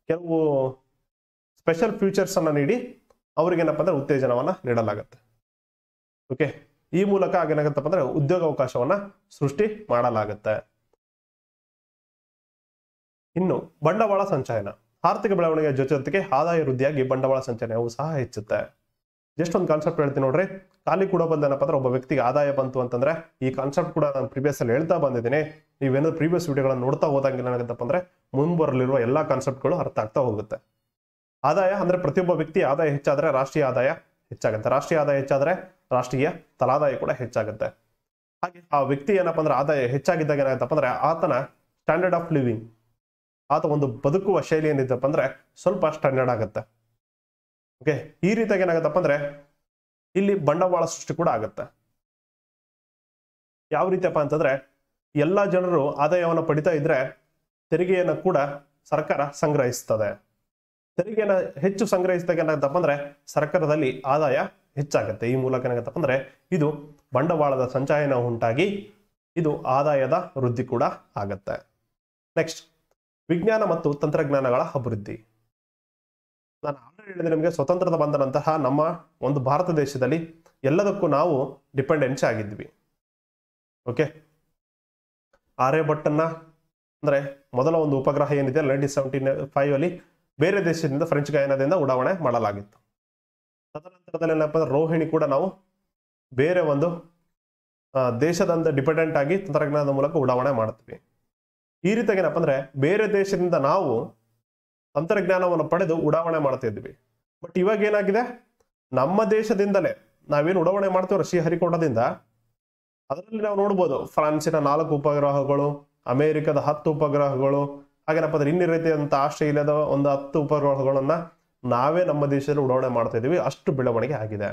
ಕೆಲವು ಸ್ಪೆಷಲ್ ಫ್ಯೂಚರ್ಸ್ ಅನ್ನ ನೀಡಿ ಏನಪ್ಪ ಅಂದ್ರೆ ಉತ್ತೇಜನವನ್ನ ನೀಡಲಾಗುತ್ತೆ ಓಕೆ ಈ ಮೂಲಕ ಏನಾಗುತ್ತಪ್ಪ ಅಂದ್ರೆ ಉದ್ಯೋಗಾವಕಾಶವನ್ನ ಸೃಷ್ಟಿ ಮಾಡಲಾಗುತ್ತೆ ಇನ್ನು ಬಂಡವಾಳ ಸಂಚಯನ ಆರ್ಥಿಕ ಬೆಳವಣಿಗೆ ಜೊತೆಗೆ ಆದಾಯ ವೃದ್ಧಿಯಾಗಿ ಬಂಡವಾಳ ಸಂಚಯನವು ಸಹ ಹೆಚ್ಚುತ್ತೆ ಜಸ್ಟ್ ಒಂದು ಕಾನ್ಸೆಪ್ಟ್ ಹೇಳ್ತೀನಿ ನೋಡ್ರಿ ಖಾಲಿ ಕೂಡ ಬಂದೇನಪ್ಪ ಅಂದ್ರೆ ಒಬ್ಬ ವ್ಯಕ್ತಿಗೆ ಆದಾಯ ಬಂತು ಅಂತಂದ್ರೆ ಈ ಕಾನ್ಸೆಪ್ಟ್ ಕೂಡ ನಾನು ಪ್ರೀವಿಯಸ್ ಅಲ್ಲಿ ಹೇಳ್ತಾ ಬಂದಿದ್ದೀನಿ ನೀವೇನಾದ್ರು ಪ್ರೀವಿಯಸ್ ವಿಡಿಯೋಗಳನ್ನ ನೋಡ್ತಾ ಹೋದಂಗಿಲ್ಲ ಏನಾಗುತ್ತಪ್ಪ ಅಂದ್ರೆ ಮುಂಬರಲಿರುವ ಎಲ್ಲಾ ಕಾನ್ಸೆಪ್ಟ್ಗಳು ಅರ್ಥ ಆಗ್ತಾ ಹೋಗುತ್ತೆ ಆದಾಯ ಅಂದ್ರೆ ಪ್ರತಿಯೊಬ್ಬ ವ್ಯಕ್ತಿ ಆದಾಯ ಹೆಚ್ಚಾದ್ರೆ ರಾಷ್ಟ್ರೀಯ ಆದಾಯ ಹೆಚ್ಚಾಗುತ್ತೆ ರಾಷ್ಟ್ರೀಯ ಆದಾಯ ಹೆಚ್ಚಾದ್ರೆ ರಾಷ್ಟ್ರೀಯ ತಲಾದಾಯ ಕೂಡ ಹೆಚ್ಚಾಗುತ್ತೆ ಹಾಗೆ ಆ ವ್ಯಕ್ತಿ ಏನಪ್ಪ ಅಂದ್ರೆ ಆದಾಯ ಹೆಚ್ಚಾಗಿದ್ದಾಗ ಏನಾಗುತ್ತಪ್ಪ ಅಂದ್ರೆ ಆತನ ಸ್ಟ್ಯಾಂಡರ್ಡ್ ಆಫ್ ಲಿವಿಂಗ್ ಆತ ಒಂದು ಬದುಕುವ ಶೈಲಿ ಏನಿದ್ದಪ್ಪ ಅಂದ್ರೆ ಸ್ವಲ್ಪ ಸ್ಟ್ಯಾಂಡರ್ಡ್ ಆಗುತ್ತೆ ಓಕೆ ಈ ರೀತಿಯಾಗಿ ಏನಾಗತ್ತಪ್ಪ ಅಂದ್ರೆ ಇಲ್ಲಿ ಬಂಡವಾಳ ಸೃಷ್ಟಿ ಕೂಡ ಆಗುತ್ತೆ ಯಾವ ರೀತಿಯಪ್ಪ ಅಂತಂದ್ರೆ ಎಲ್ಲ ಜನರು ಆದಾಯವನ್ನು ಪಡಿತಾ ಇದ್ರೆ ತೆರಿಗೆಯನ್ನು ಕೂಡ ಸರ್ಕಾರ ಸಂಗ್ರಹಿಸ್ತದೆ ತೆರಿಗೆಯನ್ನು ಹೆಚ್ಚು ಸಂಗ್ರಹಿಸಿದಾಗ ಏನಾಗುತ್ತಪ್ಪ ಅಂದ್ರೆ ಸರ್ಕಾರದಲ್ಲಿ ಆದಾಯ ಹೆಚ್ಚಾಗುತ್ತೆ ಈ ಮೂಲಕ ಏನಾಗತ್ತಪ್ಪ ಅಂದ್ರೆ ಇದು ಬಂಡವಾಳದ ಸಂಚಯನ ಉಂಟಾಗಿ ಇದು ಆದಾಯದ ವೃದ್ಧಿ ಕೂಡ ಆಗತ್ತೆ ನೆಕ್ಸ್ಟ್ ವಿಜ್ಞಾನ ಮತ್ತು ತಂತ್ರಜ್ಞಾನಗಳ ಅಭಿವೃದ್ಧಿ ನಾನು ಆಲ್ರೆಡಿ ಹೇಳಿದೆ ನಿಮಗೆ ಸ್ವತಂತ್ರದ ಬಂದ ನಂತರ ನಮ್ಮ ಒಂದು ಭಾರತ ದೇಶದಲ್ಲಿ ಎಲ್ಲದಕ್ಕೂ ನಾವು ಡಿಪೆಂಡೆನ್ಸಿ ಆಗಿದ್ವಿ ಓಕೆ ಆರ್ಯಭಟ್ಟನ್ನ ಅಂದರೆ ಮೊದಲ ಒಂದು ಉಪಗ್ರಹ ಏನಿದೆ ನೈನ್ಟೀನ್ ಸೆವೆಂಟಿ ಫೈವ್ ಅಲ್ಲಿ ಬೇರೆ ದೇಶದಿಂದ ಫ್ರೆಂಚ್ ಗಾಯನದಿಂದ ಉಡಾವಣೆ ಮಾಡಲಾಗಿತ್ತು ತದನಂತರದಲ್ಲಿ ಏನಪ್ಪ ರೋಹಿಣಿ ಕೂಡ ನಾವು ಬೇರೆ ಒಂದು ದೇಶದಂದ ಡಿಪೆಂಡೆಂಟ್ ಆಗಿ ತಂತ್ರಜ್ಞಾನದ ಮೂಲಕ ಉಡಾವಣೆ ಮಾಡ್ತೀವಿ ಈ ರೀತಿಯಾಗಿ ಏನಪ್ಪ ಅಂದ್ರೆ ಬೇರೆ ದೇಶದಿಂದ ನಾವು ತಂತ್ರಜ್ಞಾನವನ್ನು ಪಡೆದು ಉಡಾವಣೆ ಮಾಡ್ತಾ ಇದ್ವಿ ಬಟ್ ಇವಾಗ ಏನಾಗಿದೆ ನಮ್ಮ ದೇಶದಿಂದಲೇ ನಾವೇನು ಉಡಾವಣೆ ಮಾಡ್ತೇವೆ ಹರಿಕೋಟದಿಂದ ಅದರಲ್ಲಿ ನಾವು ನೋಡ್ಬೋದು ಫ್ರಾನ್ಸಿನ ನಾಲ್ಕು ಉಪಗ್ರಹಗಳು ಅಮೆರಿಕದ ಹತ್ತು ಉಪಗ್ರಹಗಳು ಹಾಗೇನಪ್ಪ ಅಂದ್ರೆ ಇನ್ನಿ ರೀತಿಯಾದಂಥ ಆಸ್ಟ್ರೇಲಿಯಾದ ಒಂದು ಹತ್ತು ಉಪಗ್ರಹಗಳನ್ನ ನಾವೇ ನಮ್ಮ ದೇಶದಲ್ಲಿ ಉಡಾವಣೆ ಮಾಡ್ತಾ ಇದ್ದೀವಿ ಅಷ್ಟು ಬೆಳವಣಿಗೆ ಆಗಿದೆ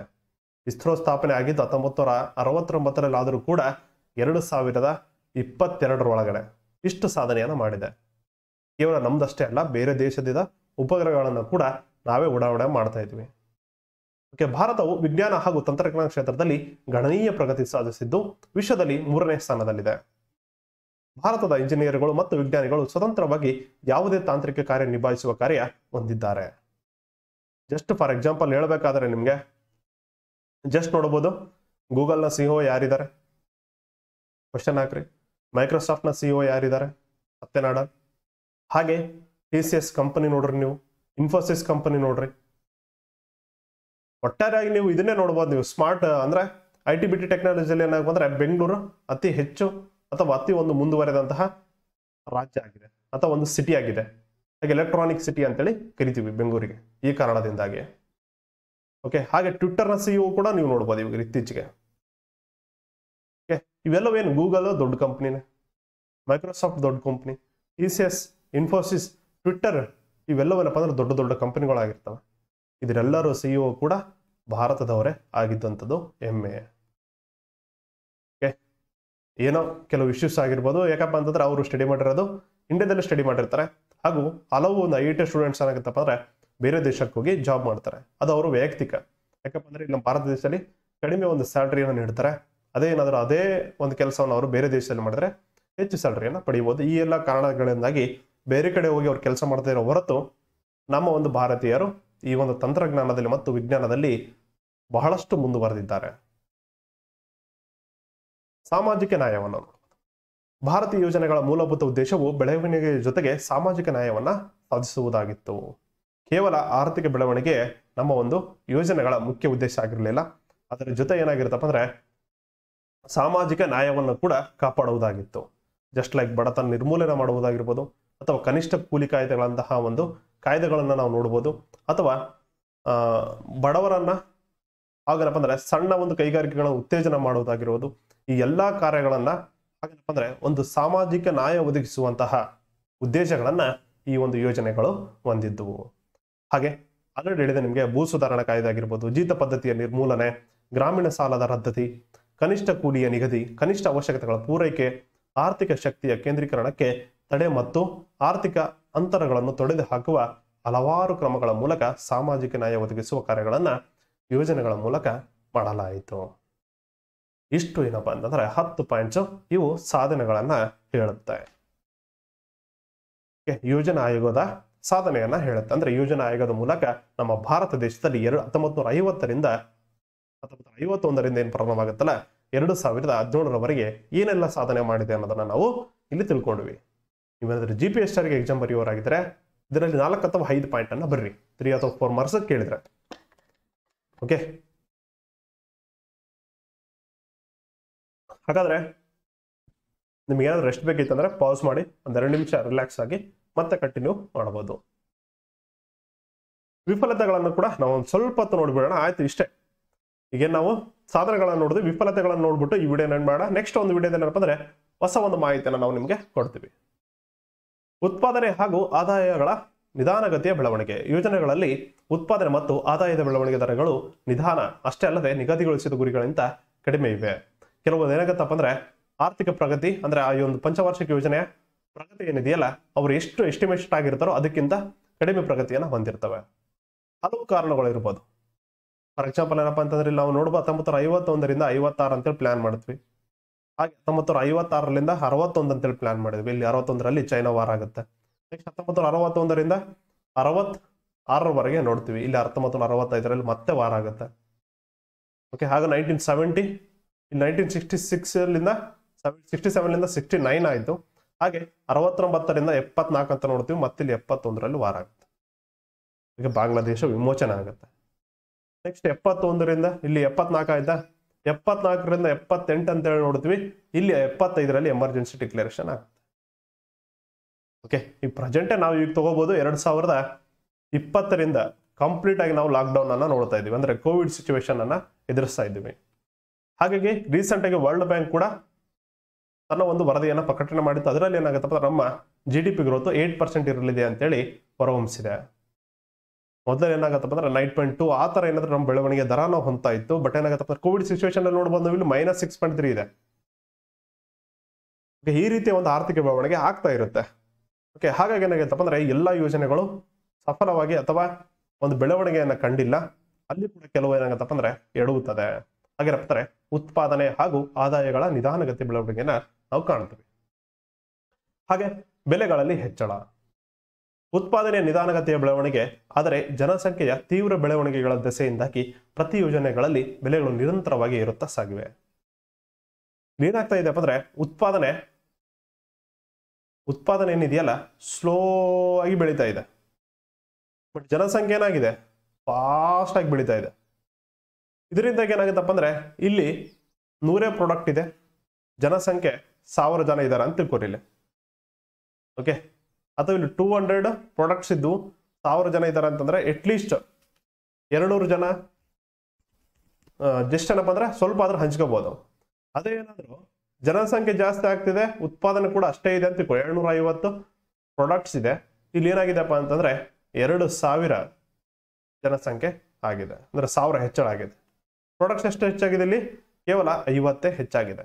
ಇಸ್ರೋ ಸ್ಥಾಪನೆ ಆಗಿದ್ದು ಹತ್ತೊಂಬತ್ತು ನೂರ ಅರವತ್ತೊಂಬತ್ತರಲ್ಲಿ ಆದರೂ ಕೂಡ ಎರಡು ಸಾವಿರದ ಇಪ್ಪತ್ತೆರಡರೊಳಗಡೆ ಇಷ್ಟು ಸಾಧನೆಯನ್ನು ಮಾಡಿದೆ ಕೇವಲ ನಮ್ದಷ್ಟೇ ಅಲ್ಲ ಬೇರೆ ದೇಶದಿಂದ ಉಪಗ್ರಹಗಳನ್ನು ಕೂಡ ನಾವೇ ಉಡಾವಣೆ ಮಾಡ್ತಾ ಇದ್ವಿ ಓಕೆ ಭಾರತವು ವಿಜ್ಞಾನ ಹಾಗೂ ತಂತ್ರಜ್ಞಾನ ಕ್ಷೇತ್ರದಲ್ಲಿ ಗಣನೀಯ ಪ್ರಗತಿ ಸಾಧಿಸಿದ್ದು ವಿಶ್ವದಲ್ಲಿ ಮೂರನೇ ಸ್ಥಾನದಲ್ಲಿದೆ ಭಾರತದ ಇಂಜಿನಿಯರ್ಗಳು ಮತ್ತು ವಿಜ್ಞಾನಿಗಳು ಸ್ವತಂತ್ರವಾಗಿ ಯಾವುದೇ ತಾಂತ್ರಿಕ ಕಾರ್ಯ ನಿಭಾಯಿಸುವ ಕಾರ್ಯ ಹೊಂದಿದ್ದಾರೆ ಜಸ್ಟ್ ಫಾರ್ ಎಕ್ಸಾಂಪಲ್ ಹೇಳಬೇಕಾದ್ರೆ ನಿಮಗೆ ಜಸ್ಟ್ ನೋಡ್ಬೋದು ಗೂಗಲ್ನ ಸಿಹೋ e ಯಾರಿದ್ದಾರೆ ಕ್ವಶನ್ ಹಾಕ್ರಿ ಮೈಕ್ರೋಸಾಫ್ಟ್ನ ಸಿ ಒ ಯಾರಿದ್ದಾರೆ ಸತ್ಯನಾಡ ಹಾಗೆ ಟಿ ಸಿ ಎಸ್ ಕಂಪನಿ ನೋಡ್ರಿ ನೀವು ಇನ್ಫೋಸಿಸ್ ಕಂಪನಿ ನೋಡ್ರಿ ಒಟ್ಟಾರೆಯಾಗಿ ನೀವು ಇದನ್ನೇ ನೋಡ್ಬೋದು ನೀವು ಸ್ಮಾರ್ಟ್ ಅಂದರೆ ಐ ಟಿ ಬಿ ಟಿ ಟೆಕ್ನಾಲಜಿಯಲ್ಲಿ ಏನಾಗಿ ಬೆಂಗಳೂರು ಅತಿ ಹೆಚ್ಚು ಅಥವಾ ಅತಿ ಒಂದು ಮುಂದುವರೆದಂತಹ ರಾಜ್ಯ ಆಗಿದೆ ಅಥವಾ ಒಂದು ಸಿಟಿ ಆಗಿದೆ ಹಾಗೆ ಎಲೆಕ್ಟ್ರಾನಿಕ್ ಸಿಟಿ ಅಂತೇಳಿ ಕರಿತೀವಿ ಬೆಂಗಳೂರಿಗೆ ಈ ಕಾರಣದಿಂದಾಗಿ ಓಕೆ ಹಾಗೆ ಟ್ವಿಟ್ಟರ್ನ ಸಿಇಒ ಕೂಡ ನೀವು ನೋಡ್ಬೋದು ಇವಾಗ ಇತ್ತೀಚೆಗೆ ಓಕೆ ಇವೆಲ್ಲವೇನು ಗೂಗಲ್ ದೊಡ್ಡ ಕಂಪ್ನಿನೇ ಮೈಕ್ರೋಸಾಫ್ಟ್ ದೊಡ್ಡ company E C S Infosys Twitter ಇವೆಲ್ಲವೇನಪ್ಪ ಅಂದ್ರೆ ದೊಡ್ಡ ದೊಡ್ಡ ಕಂಪನಿಗಳಾಗಿರ್ತವೆ ಇದರೆಲ್ಲರೂ ಸಿ e ಕೂಡ ಭಾರತದವರೇ ಆಗಿದ್ದಂಥದ್ದು ಹೆಮ್ಮೆ ಓಕೆ ಏನೋ ಕೆಲವು ಇಶ್ಯೂಸ್ ಆಗಿರ್ಬೋದು ಯಾಕಪ್ಪ ಅಂತಂದ್ರೆ ಅವರು ಸ್ಟಡಿ ಮಾಡಿರೋದು ಇಂಡಿಯಾದಲ್ಲಿ ಸ್ಟಡಿ ಮಾಡಿರ್ತಾರೆ ಹಾಗೂ ಹಲವು ಒಂದು ಐ ಟಿ e ಸ್ಟೂಡೆಂಟ್ಸ್ ಏನಾಗುತ್ತಪ್ಪ ಅಂದ್ರೆ ಬೇರೆ ದೇಶಕ್ಕೆ ಹೋಗಿ ಜಾಬ್ ಮಾಡ್ತಾರೆ ಅದು ಅವರು ವೈಯಕ್ತಿಕ ಯಾಕಪ್ಪ ಅಂದ್ರೆ ಇಲ್ಲಿ ನಮ್ಮ ಭಾರತ ದೇಶದಲ್ಲಿ ಕಡಿಮೆ ಒಂದು ಸ್ಯಾಲ್ರಿಯನ್ನು ನೀಡ್ತಾರೆ ಅದೇನಾದರೂ ಅದೇ ಒಂದು ಕೆಲಸವನ್ನು ಅವರು ಬೇರೆ ದೇಶದಲ್ಲಿ ಮಾಡಿದ್ರೆ ಹೆಚ್ಚು ಸ್ಯಾಲ್ರಿಯನ್ನು ಪಡೆಯಬಹುದು ಈ ಎಲ್ಲ ಕಾರಣಗಳಿಂದಾಗಿ ಬೇರೆ ಕಡೆ ಹೋಗಿ ಅವ್ರು ಕೆಲಸ ಮಾಡ್ತಾ ಇರೋ ಹೊರತು ನಮ್ಮ ಒಂದು ಭಾರತೀಯರು ಈ ಒಂದು ತಂತ್ರಜ್ಞಾನದಲ್ಲಿ ಮತ್ತು ವಿಜ್ಞಾನದಲ್ಲಿ ಬಹಳಷ್ಟು ಮುಂದುವರೆದಿದ್ದಾರೆ ಸಾಮಾಜಿಕ ನ್ಯಾಯವನ್ನು ಭಾರತೀಯ ಯೋಜನೆಗಳ ಮೂಲಭೂತ ಉದ್ದೇಶವು ಬೆಳವಣಿಗೆ ಜೊತೆಗೆ ಸಾಮಾಜಿಕ ನ್ಯಾಯವನ್ನು ಸಾಧಿಸುವುದಾಗಿತ್ತು ಕೇವಲ ಆರ್ಥಿಕ ಬೆಳವಣಿಗೆ ನಮ್ಮ ಒಂದು ಯೋಜನೆಗಳ ಮುಖ್ಯ ಉದ್ದೇಶ ಆಗಿರಲಿಲ್ಲ ಅದರ ಜೊತೆ ಏನಾಗಿರುತ್ತಪ್ಪ ಅಂದರೆ ಸಾಮಾಜಿಕ ನ್ಯಾಯವನ್ನು ಕೂಡ ಕಾಪಾಡುವುದಾಗಿತ್ತು ಜಸ್ಟ್ ಲೈಕ್ ಬಡತನ ನಿರ್ಮೂಲನೆ ಮಾಡುವುದಾಗಿರ್ಬೋದು ಅಥವಾ ಕನಿಷ್ಠ ಕೂಲಿ ಕಾಯ್ದೆಗಳಂತಹ ಒಂದು ಕಾಯ್ದೆಗಳನ್ನು ನಾವು ನೋಡ್ಬೋದು ಅಥವಾ ಬಡವರನ್ನು ಹಾಗೇನಪ್ಪ ಅಂದರೆ ಸಣ್ಣ ಒಂದು ಕೈಗಾರಿಕೆಗಳನ್ನು ಉತ್ತೇಜನ ಮಾಡುವುದಾಗಿರ್ಬೋದು ಈ ಎಲ್ಲ ಕಾರ್ಯಗಳನ್ನು ಹಾಗೇನಪ್ಪ ಅಂದರೆ ಒಂದು ಸಾಮಾಜಿಕ ನ್ಯಾಯ ಒದಗಿಸುವಂತಹ ಉದ್ದೇಶಗಳನ್ನು ಈ ಒಂದು ಯೋಜನೆಗಳು ಹೊಂದಿದ್ದವು ಹಾಗೆ ಆಲ್ರೆಡಿ ಹೇಳಿದೆ ನಿಮಗೆ ಭೂ ಸುಧಾರಣಾ ಕಾಯ್ದೆ ಆಗಿರ್ಬೋದು ಜೀತ ಪದ್ಧತಿಯ ನಿರ್ಮೂಲನೆ ಗ್ರಾಮೀಣ ಸಾಲದ ರದ್ದತಿ ಕನಿಷ್ಠ ಕೂಲಿಯ ನಿಗದಿ ಕನಿಷ್ಠ ಅವಶ್ಯಕತೆಗಳ ಪೂರೈಕೆ ಆರ್ಥಿಕ ಶಕ್ತಿಯ ಕೇಂದ್ರೀಕರಣಕ್ಕೆ ತಡೆ ಮತ್ತು ಆರ್ಥಿಕ ಅಂತರಗಳನ್ನು ತೊಡೆದು ಹಾಕುವ ಹಲವಾರು ಕ್ರಮಗಳ ಮೂಲಕ ಸಾಮಾಜಿಕ ನ್ಯಾಯ ಒದಗಿಸುವ ಕಾರ್ಯಗಳನ್ನು ಯೋಜನೆಗಳ ಮೂಲಕ ಮಾಡಲಾಯಿತು ಇಷ್ಟು ಏನಪ್ಪ ಅಂತಂದ್ರೆ ಹತ್ತು ಪಾಯಿಂಟ್ಸ್ ಇವು ಸಾಧನೆಗಳನ್ನ ಹೇಳುತ್ತೆ ಯೋಜನಾ ಆಯೋಗದ ಸಾಧನೆಯನ್ನ ಹೇಳುತ್ತೆ ಅಂದ್ರೆ ಯೋಜನಾ ಆಯೋಗದ ಮೂಲಕ ನಮ್ಮ ಭಾರತ ದೇಶದಲ್ಲಿ ಎರಡು ಹತ್ತೊಂಬತ್ತು ನೂರ ಐವತ್ತರಿಂದ ಹತ್ತೊಂಬತ್ತು ಐವತ್ತೊಂದರಿಂದ ಏನು ಆಗುತ್ತಲ್ಲ ಎರಡು ಸಾವಿರದ ಹದಿನೇಳರವರೆಗೆ ಏನೆಲ್ಲ ಸಾಧನೆ ಮಾಡಿದೆ ಅನ್ನೋದನ್ನ ನಾವು ಇಲ್ಲಿ ತಿಳ್ಕೊಂಡ್ವಿ ನೀವೇನಾದ್ರೂ ಜಿ ಪಿ ಎಸ್ ಆರ್ಗೆ ಎಕ್ಸಾಮ್ ಬರೆಯೋರಾಗಿದ್ರೆ ಇದರಲ್ಲಿ ನಾಲ್ಕು ಅಥವಾ ಐದು ಪಾಯಿಂಟ್ ಅನ್ನ ಬರ್ರಿ ತ್ರೀ ಅಥವಾ ಫೋರ್ ಮಾರ್ಕ್ಸ್ ಕೇಳಿದ್ರೆ ಓಕೆ ಹಾಗಾದ್ರೆ ನಿಮ್ಗೆ ಏನಾದ್ರು ರೆಸ್ಟ್ ಬೇಕಿತ್ತಂದ್ರೆ ಪಾಸ್ ಮಾಡಿ ಒಂದೆರಡು ನಿಮಿಷ ರಿಲ್ಯಾಕ್ಸ್ ಆಗಿ ಮತ್ತೆ ಕಂಟಿನ್ಯೂ ಮಾಡ್ಬೋದು ವಿಫಲತೆಗಳನ್ನು ಕೂಡ ನಾವು ಒಂದು ಸ್ವಲ್ಪ ಹೊತ್ತು ನೋಡ್ಬಿಡೋಣ ಆಯ್ತು ಇಷ್ಟೇ ಹೀಗೆ ನಾವು ಸಾಧನಗಳನ್ನು ನೋಡಿದ್ವಿ ವಿಫಲತೆಗಳನ್ನು ನೋಡ್ಬಿಟ್ಟು ಈ ವಿಡಿಯೋ ನೆನ್ಮಾಡ ನೆಕ್ಸ್ಟ್ ಒಂದು ವಿಡಿಯೋ ಏನಪ್ಪ ಅಂದ್ರೆ ಹೊಸ ಒಂದು ಮಾಹಿತಿಯನ್ನು ನಾವು ನಿಮಗೆ ಕೊಡ್ತೀವಿ ಉತ್ಪಾದನೆ ಹಾಗೂ ಆದಾಯಗಳ ನಿಧಾನಗತಿಯ ಬೆಳವಣಿಗೆ ಯೋಜನೆಗಳಲ್ಲಿ ಉತ್ಪಾದನೆ ಮತ್ತು ಆದಾಯದ ಬೆಳವಣಿಗೆ ದರಗಳು ನಿಧಾನ ಅಷ್ಟೇ ಅಲ್ಲದೆ ನಿಗದಿಗೊಳಿಸಿದ ಗುರಿಗಳಿಂದ ಕಡಿಮೆ ಇವೆ ಕೆಲವೊಂದು ಏನಾಗತ್ತಪ್ಪ ಅಂದರೆ ಆರ್ಥಿಕ ಪ್ರಗತಿ ಅಂದ್ರೆ ಆ ಒಂದು ಪಂಚವಾರ್ಷಿಕ ಯೋಜನೆಯ ಪ್ರಗತಿ ಏನಿದೆಯಲ್ಲ ಅವರು ಎಷ್ಟು ಎಸ್ಟಿಮೇಷನ್ ಆಗಿರ್ತಾರೋ ಅದಕ್ಕಿಂತ ಕಡಿಮೆ ಪ್ರಗತಿಯನ್ನು ಹೊಂದಿರ್ತವೆ ಹಲವು ಕಾರಣಗಳು ಇರ್ಬೋದು ಫಾರ್ ಎಕ್ಸಾಂಪಲ್ ಏನಪ್ಪ ಅಂತಂದ್ರೆ ನಾವು ನೋಡ್ಬೋದು ಹತ್ತೊಂಬತ್ತರ ಐವತ್ತೊಂದರಿಂದ ಐವತ್ತಾರು ಅಂತೇಳಿ ಪ್ಲಾನ್ ಮಾಡ್ತೀವಿ ಹಾಗೆ ಹತ್ತೊಂಬತ್ತರ ಐವತ್ತಾರರಿಂದ ಅರವತ್ತೊಂದು ಅಂತೇಳಿ ಪ್ಲಾನ್ ಮಾಡಿದ್ವಿ ಇಲ್ಲಿ ಅರವತ್ತೊಂದರಲ್ಲಿ ಚೈನಾ ವಾರ ಆಗುತ್ತೆ ನೆಕ್ಸ್ಟ್ ಹತ್ತೊಂಬತ್ತರ ಅರವತ್ತೊಂದರಿಂದ ಅರವತ್ ಆರರವರೆಗೆ ನೋಡ್ತೀವಿ ಇಲ್ಲಿ ಹತ್ತೊಂಬತ್ತು ನೂರ ಅರವತ್ತೈದರಲ್ಲಿ ಮತ್ತೆ ವಾರ ಆಗುತ್ತೆ ಓಕೆ ಹಾಗೆ ನೈನ್ಟೀನ್ ಸೆವೆಂಟಿ ಇಲ್ಲಿ ನೈನ್ಟೀನ್ ಸಿಕ್ಸ್ಟಿ ಸಿಕ್ಸಲ್ಲಿಂದ ಸೆವೆನ್ ಸಿಕ್ಸ್ಟಿ ಸೆವೆನ್ಲಿಂದ ಸಿಕ್ಸ್ಟಿ ನೈನ್ ಆಯಿತು ಹಾಗೆ ಅರವತ್ತೊಂಬತ್ತರಿಂದ ಎಪ್ಪತ್ನಾಲ್ಕು ಅಂತ ನೋಡ್ತೀವಿ ಮತ್ತಿಲ್ಲಿ ಎಪ್ಪತ್ತೊಂದರಲ್ಲಿ ವಾರ ಆಗುತ್ತೆ ಈಗ ಬಾಂಗ್ಲಾದೇಶ ವಿಮೋಚನೆ ಆಗುತ್ತೆ ನೆಕ್ಸ್ಟ್ ಎಪ್ಪತ್ತೊಂದರಿಂದ ಇಲ್ಲಿ ಎಪ್ಪತ್ನಾಲ್ಕು ಆಯ್ತಾ ಎಪ್ಪತ್ನಾಲ್ಕರಿಂದ ಎಪ್ಪತ್ತೆಂಟು ಅಂತ ಹೇಳಿ ನೋಡ್ತೀವಿ ಇಲ್ಲಿ ಎಪ್ಪತ್ತೈದರಲ್ಲಿ ಎಮರ್ಜೆನ್ಸಿ ಡಿಕ್ಲರೇಷನ್ ಆಗುತ್ತೆ ಓಕೆ ಈ ಪ್ರೆಸೆಂಟೇ ನಾವು ಈಗ ತಗೋಬಹುದು ಎರಡು ಸಾವಿರದ ಇಪ್ಪತ್ತರಿಂದ ಕಂಪ್ಲೀಟ್ ಆಗಿ ನಾವು ಲಾಕ್ಡೌನ್ ಅನ್ನ ನೋಡ್ತಾ ಇದೀವಿ ಅಂದ್ರೆ ಕೋವಿಡ್ ಸಿಚುವೇಶನ್ ಅನ್ನು ಎದುರಿಸ್ತಾ ಇದ್ದೀವಿ ಹಾಗಾಗಿ ರೀಸೆಂಟ್ ಆಗಿ ವರ್ಲ್ಡ್ ಬ್ಯಾಂಕ್ ಕೂಡ ತನ್ನ ಒಂದು ವರದಿಯನ್ನು ಪ್ರಕಟಣೆ ಮಾಡಿತ್ತು ಅದರಲ್ಲಿ ಏನಾಗುತ್ತಪ್ಪ ನಮ್ಮ G D P growth eight percent ಇರಲಿದೆ ಅಂತೇಳಿ ಹೊರಹೊಮ್ಮಿಸಿದೆ ಮೊದಲೇ ಏನಾಗತ್ತಪ್ಪ ಅಂದ್ರೆ ನೈಟ್ ಪಾಯಿಂಟ್ ಟು ಆ ತರ ಏನಾದ್ರೂ ನಮ್ಮ ಬೆಳವಣಿಗೆ ದರ ಹೊಂತಾ ಇತ್ತು ಬಟ್ ಏನಾಗತ್ತಪ್ಪ ಅಂದ್ರೆ ಕೋವಿಡ್ ಸಿಚುವೇಶನ್ ನೋಡ್ಬೋದು ಇಲ್ಲಿ ಮೈನಸ್ ಸಿಕ್ಸ್ ಪಾಯಿಂಟ್ ಇದೆ ಈ ರೀತಿಯ ಒಂದು ಆರ್ಥಿಕ ಬೆಳವಣಿಗೆ ಆಗ್ತಾ ಇರುತ್ತೆ ಓಕೆ ಹಾಗಾಗಿ ಏನಾಗತ್ತಪ್ಪ ಅಂದ್ರೆ ಎಲ್ಲ ಯೋಜನೆಗಳು ಸಫಲವಾಗಿ ಅಥವಾ ಒಂದು ಬೆಳವಣಿಗೆಯನ್ನು ಕಂಡಿಲ್ಲ ಅಲ್ಲಿ ಕೂಡ ಕೆಲವು ಏನಾಗತ್ತಪ್ಪ ಅಂದ್ರೆ ಎಡುತ್ತದೆ ಹಾಗಿರಪ್ತಾರೆ ಉತ್ಪಾದನೆ ಹಾಗೂ ಆದಾಯಗಳ ನಿಧಾನಗತಿ ಬೆಳವಣಿಗೆಯನ್ನ ನಾವು ಕಾಣ್ತೀವಿ ಹಾಗೆ ಬೆಲೆಗಳಲ್ಲಿ ಹೆಚ್ಚಳ ಉತ್ಪಾದನೆಯ ನಿಧಾನಗತಿಯ ಬೆಳವಣಿಗೆ ಆದರೆ ಜನಸಂಖ್ಯೆಯ ತೀವ್ರ ಬೆಳವಣಿಗೆಗಳ ದೆಸೆಯಿಂದಾಗಿ ಪ್ರತಿ ಯೋಜನೆಗಳಲ್ಲಿ ಬೆಲೆಗಳು ನಿರಂತರವಾಗಿ ಇರುತ್ತಾ ಸಾಗಿವೆ ಏನಾಗ್ತಾ ಇದೆ ಅಂದ್ರೆ ಉತ್ಪಾದನೆ ಉತ್ಪಾದನೆ ಏನಿದೆಯಲ್ಲ ಸ್ಲೋ ಆಗಿ ಬೆಳೀತಾ ಇದೆ ಬಟ್ ಜನಸಂಖ್ಯೆ ಏನಾಗಿದೆ ಫಾಸ್ಟ್ ಆಗಿ ಬೆಳೀತಾ ಇದೆ ಇದರಿಂದಾಗಿ ಏನಾಗುತ್ತಪ್ಪ ಅಂದ್ರೆ ಇಲ್ಲಿ ನೂರೇ ಪ್ರಾಡಕ್ಟ್ ಇದೆ ಜನಸಂಖ್ಯೆ ಸಾವಿರ ಜನ ಇದ್ದಾರೆ ಅಂತ ಇಲ್ಲಿ ಓಕೆ ಅಥವಾ ಇಲ್ಲಿ ಟೂ ಹಂಡ್ರೆಡ್ ಪ್ರಾಡಕ್ಟ್ಸ್ ಇದ್ದು ಸಾವಿರ ಜನ ಇದ್ದಾರೆ ಅಂತಂದ್ರೆ ಅಟ್ಲೀಸ್ಟ್ ನೂರು ಜನ ಜಸ್ಟ್ ಏನಪ್ಪ ಅಂದ್ರೆ ಸ್ವಲ್ಪ ಅದ್ರ ಹಂಚ್ಕೋಬಹುದು ಅದೇ ಏನಾದರೂ ಜನಸಂಖ್ಯೆ ಜಾಸ್ತಿ ಆಗ್ತಿದೆ ಉತ್ಪಾದನೆ ಕೂಡ ಅಷ್ಟೇ ಇದೆ ಅಂತ ಏಳ್ನೂರ ಐವತ್ತು ಪ್ರಾಡಕ್ಟ್ಸ್ ಇದೆ ಇಲ್ಲಿ ಏನಾಗಿದೆಪ್ಪ ಅಂತಂದ್ರೆ ಎರಡು ಸಾವಿರ ಜನಸಂಖ್ಯೆ ಆಗಿದೆ ಅಂದ್ರೆ ಸಾವಿರ ಹೆಚ್ಚಳ ಆಗಿದೆ ಪ್ರಾಡಕ್ಟ್ಸ್ ಎಷ್ಟು ಹೆಚ್ಚಾಗಿದೆ ಇಲ್ಲಿ ಕೇವಲ ಐವತ್ತೇ ಹೆಚ್ಚಾಗಿದೆ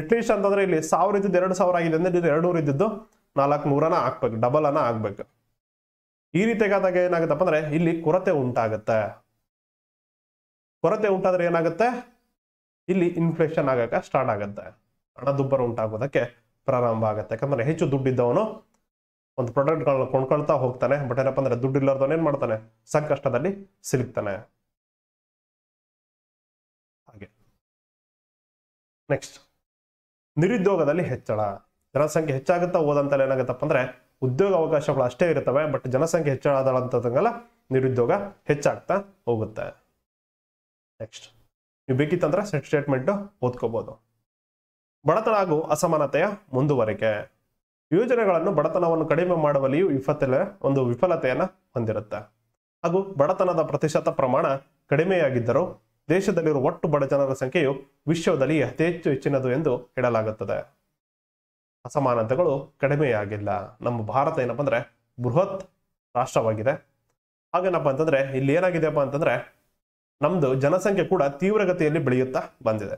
ಅಟ್ಲೀಸ್ಟ್ ಅಂತಂದ್ರೆ ಇಲ್ಲಿ ಸಾವಿರ ಇದ್ದಿದ್ದು ಎರಡು ಸಾವಿರ ಆಗಿದೆ ಅಂದ್ರೆ ಇದು ನೂರು ಇದ್ದಿದ್ದು ನಾಲ್ಕು ನೂರನ ಹಾಕ್ಬೇಕು ಡಬಲ್ ಅನ್ನ ಆಗ್ಬೇಕು ಈ ರೀತಿಗಾದಾಗ ಏನಾಗುತ್ತಪ್ಪ ಅಂದ್ರೆ ಇಲ್ಲಿ ಕೊರತೆ ಉಂಟಾಗತ್ತೆ ಕೊರತೆ ಉಂಟಾದ್ರೆ ಏನಾಗುತ್ತೆ ಇಲ್ಲಿ ಇನ್ಫ್ಲೇಷನ್ ಆಗಕ್ಕೆ ಸ್ಟಾರ್ಟ್ ಆಗುತ್ತೆ ಹಣದುಬ್ಬರ ಉಂಟಾಗೋದಕ್ಕೆ ಪ್ರಾರಂಭ ಆಗುತ್ತೆ ಯಾಕಂದ್ರೆ ಹೆಚ್ಚು ದುಡ್ಡಿದ್ದವನು ಒಂದು ಪ್ರಾಡಕ್ಟ್ಗಳನ್ನ ಕೊಂಡ್ಕೊಳ್ತಾ ಹೋಗ್ತಾನೆ ಬಟ್ ಏನಪ್ಪ ಅಂದ್ರೆ ದುಡ್ಡು ಇಲ್ಲಾರ್ದವನು ಏನ್ ಮಾಡ್ತಾನೆ ಸಂಕಷ್ಟದಲ್ಲಿ ಸಿಲುಕ್ತಾನೆ ಹಾಗೆ ನೆಕ್ಸ್ಟ್ ನಿರುದ್ಯೋಗದಲ್ಲಿ ಹೆಚ್ಚಳ ಜನಸಂಖ್ಯೆ ಹೆಚ್ಚಾಗುತ್ತಾ ಹೋದಂತಲ್ಲಿ ಏನಾಗುತ್ತಪ್ಪ ಅಂದರೆ ಉದ್ಯೋಗ ಅವಕಾಶಗಳು ಅಷ್ಟೇ ಇರುತ್ತವೆ ಬಟ್ ಜನಸಂಖ್ಯೆ ಹೆಚ್ಚಾದಂತಂಗೆಲ್ಲ ನಿರುದ್ಯೋಗ ಹೆಚ್ಚಾಗ್ತಾ ಹೋಗುತ್ತೆ ನೆಕ್ಸ್ಟ್ ನೀವು ಬೇಕಿತ್ತಂದ್ರೆ ಸೆಟ್ ಸ್ಟೇಟ್ಮೆಂಟು ಓದ್ಕೋಬೋದು ಬಡತನ ಹಾಗೂ ಅಸಮಾನತೆಯ ಮುಂದುವರಿಕೆ ಯೋಜನೆಗಳನ್ನು ಬಡತನವನ್ನು ಕಡಿಮೆ ಮಾಡುವಲ್ಲಿಯೂ ವಿಫಲ ಒಂದು ವಿಫಲತೆಯನ್ನು ಹೊಂದಿರುತ್ತೆ ಹಾಗೂ ಬಡತನದ ಪ್ರತಿಶತ ಪ್ರಮಾಣ ಕಡಿಮೆಯಾಗಿದ್ದರೂ ದೇಶದಲ್ಲಿರುವ ಒಟ್ಟು ಬಡ ಜನರ ಸಂಖ್ಯೆಯು ವಿಶ್ವದಲ್ಲಿ ಅತಿ ಹೆಚ್ಚು ಹೆಚ್ಚಿನದು ಎಂದು ಹೇಳಲಾಗುತ್ತದೆ ಅಸಮಾನತೆಗಳು ಆಗಿಲ್ಲ ನಮ್ಮ ಭಾರತ ಏನಪ್ಪ ಅಂದ್ರೆ ಬೃಹತ್ ರಾಷ್ಟ್ರವಾಗಿದೆ ಹಾಗೇನಪ್ಪ ಅಂತಂದ್ರೆ ಇಲ್ಲಿ ಏನಾಗಿದೆಯಪ್ಪ ಅಂತಂದ್ರೆ ನಮ್ದು ಜನಸಂಖ್ಯೆ ಕೂಡ ತೀವ್ರಗತಿಯಲ್ಲಿ ಬೆಳೆಯುತ್ತಾ ಬಂದಿದೆ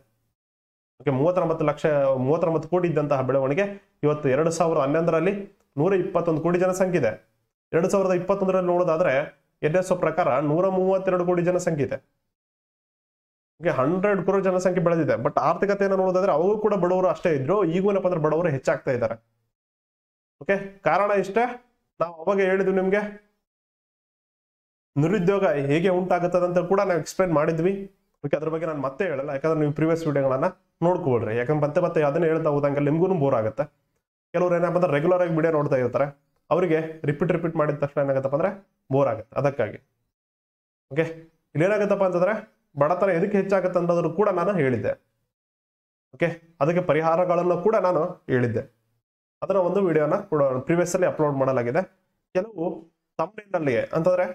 ಓಕೆ ಮೂವತ್ತೊಂಬತ್ತು ಲಕ್ಷ ಮೂವತ್ತೊಂಬತ್ತು ಕೋಟಿ ಇದ್ದಂತಹ ಬೆಳವಣಿಗೆ ಇವತ್ತು ಎರಡು ಸಾವಿರದ ಹನ್ನೊಂದರಲ್ಲಿ ನೂರ ಇಪ್ಪತ್ತೊಂದು ಕೋಟಿ ಜನಸಂಖ್ಯೆ ಇದೆ ಎರಡು ಸಾವಿರದ ಇಪ್ಪತ್ತೊಂದರಲ್ಲಿ ನೋಡೋದಾದ್ರೆ ಎನ್ ಎಸ್ ಪ್ರಕಾರ ನೂರ ಮೂವತ್ತೆರಡು ಕೋಟಿ ಜನಸಂಖ್ಯೆ ಇದೆ ಹಂಡ್ರೆಡ್ ಕ್ರೋರ್ ಜನಸಂಖ್ಯೆ ಬೆಳೆದಿದೆ ಬಟ್ ಆರ್ಥಿಕತೆಯನ್ನು ನೋಡೋದಾದ್ರೆ ಅವರು ಕೂಡ ಬಡವರು ಅಷ್ಟೇ ಇದ್ರು ಈಗೂ ಏನಪ್ಪ ಅಂದ್ರೆ ಬಡವರು ಹೆಚ್ಚಾಗ್ತಾ ಇದ್ದಾರೆ ಓಕೆ ಕಾರಣ ಇಷ್ಟೇ ನಾವು ಅವಾಗ ಹೇಳಿದ್ವಿ ನಿಮ್ಗೆ ನಿರುದ್ಯೋಗ ಹೇಗೆ ಉಂಟಾಗುತ್ತದೆ ಅಂತ ಕೂಡ ನಾವು ಎಕ್ಸ್ಪ್ಲೈನ್ ಮಾಡಿದ್ವಿ ಓಕೆ ಅದ್ರ ಬಗ್ಗೆ ನಾನು ಮತ್ತೆ ಹೇಳಲ್ಲ ಯಾಕಂದ್ರೆ ನೀವು ಪ್ರೀವಿಯಸ್ ವಿಡಿಯೋಗಳನ್ನ ನೋಡ್ಕೊಳ್ರಿ ಯಾಕಂದ್ರೆ ಮತ್ತೆ ಮತ್ತೆ ಅದನ್ನ ಹೇಳ್ತಾ ಹೋದಂಗೆ ನಿಮ್ಗೂ ಬೋರ್ ಆಗುತ್ತೆ ಕೆಲವರು ಏನಪ್ಪ ಅಂದ್ರೆ ರೆಗ್ಯುಲರ್ ಆಗಿ ವಿಡಿಯೋ ನೋಡ್ತಾ ಇರ್ತಾರೆ ಅವರಿಗೆ ರಿಪೀಟ್ ರಿಪೀಟ್ ಮಾಡಿದ ತಕ್ಷಣ ಏನಾಗತ್ತಪ್ಪ ಅಂದ್ರೆ ಬೋರ್ ಆಗುತ್ತೆ ಅದಕ್ಕಾಗಿ ಓಕೆ ಇಲ್ಲೇನಾಗತ್ತಪ್ಪ ಅಂತಂದ್ರೆ ಬಡತನ ಎದಕ್ಕೆ ಹೆಚ್ಚಾಗುತ್ತೆ ಅನ್ನೋದನ್ನು ಕೂಡ ನಾನು ಹೇಳಿದ್ದೆ ಓಕೆ ಅದಕ್ಕೆ ಪರಿಹಾರಗಳನ್ನು ಕೂಡ ನಾನು ಹೇಳಿದ್ದೆ ಅದರ ಒಂದು ವಿಡಿಯೋನ ಕೂಡ ಪ್ರಿವಿಯಸ್ ಅಲ್ಲಿ ಅಪ್ಲೋಡ್ ಮಾಡಲಾಗಿದೆ ಕೆಲವು ತಮ್ಮನಲ್ಲಿಯೇ ಅಂತಂದ್ರೆ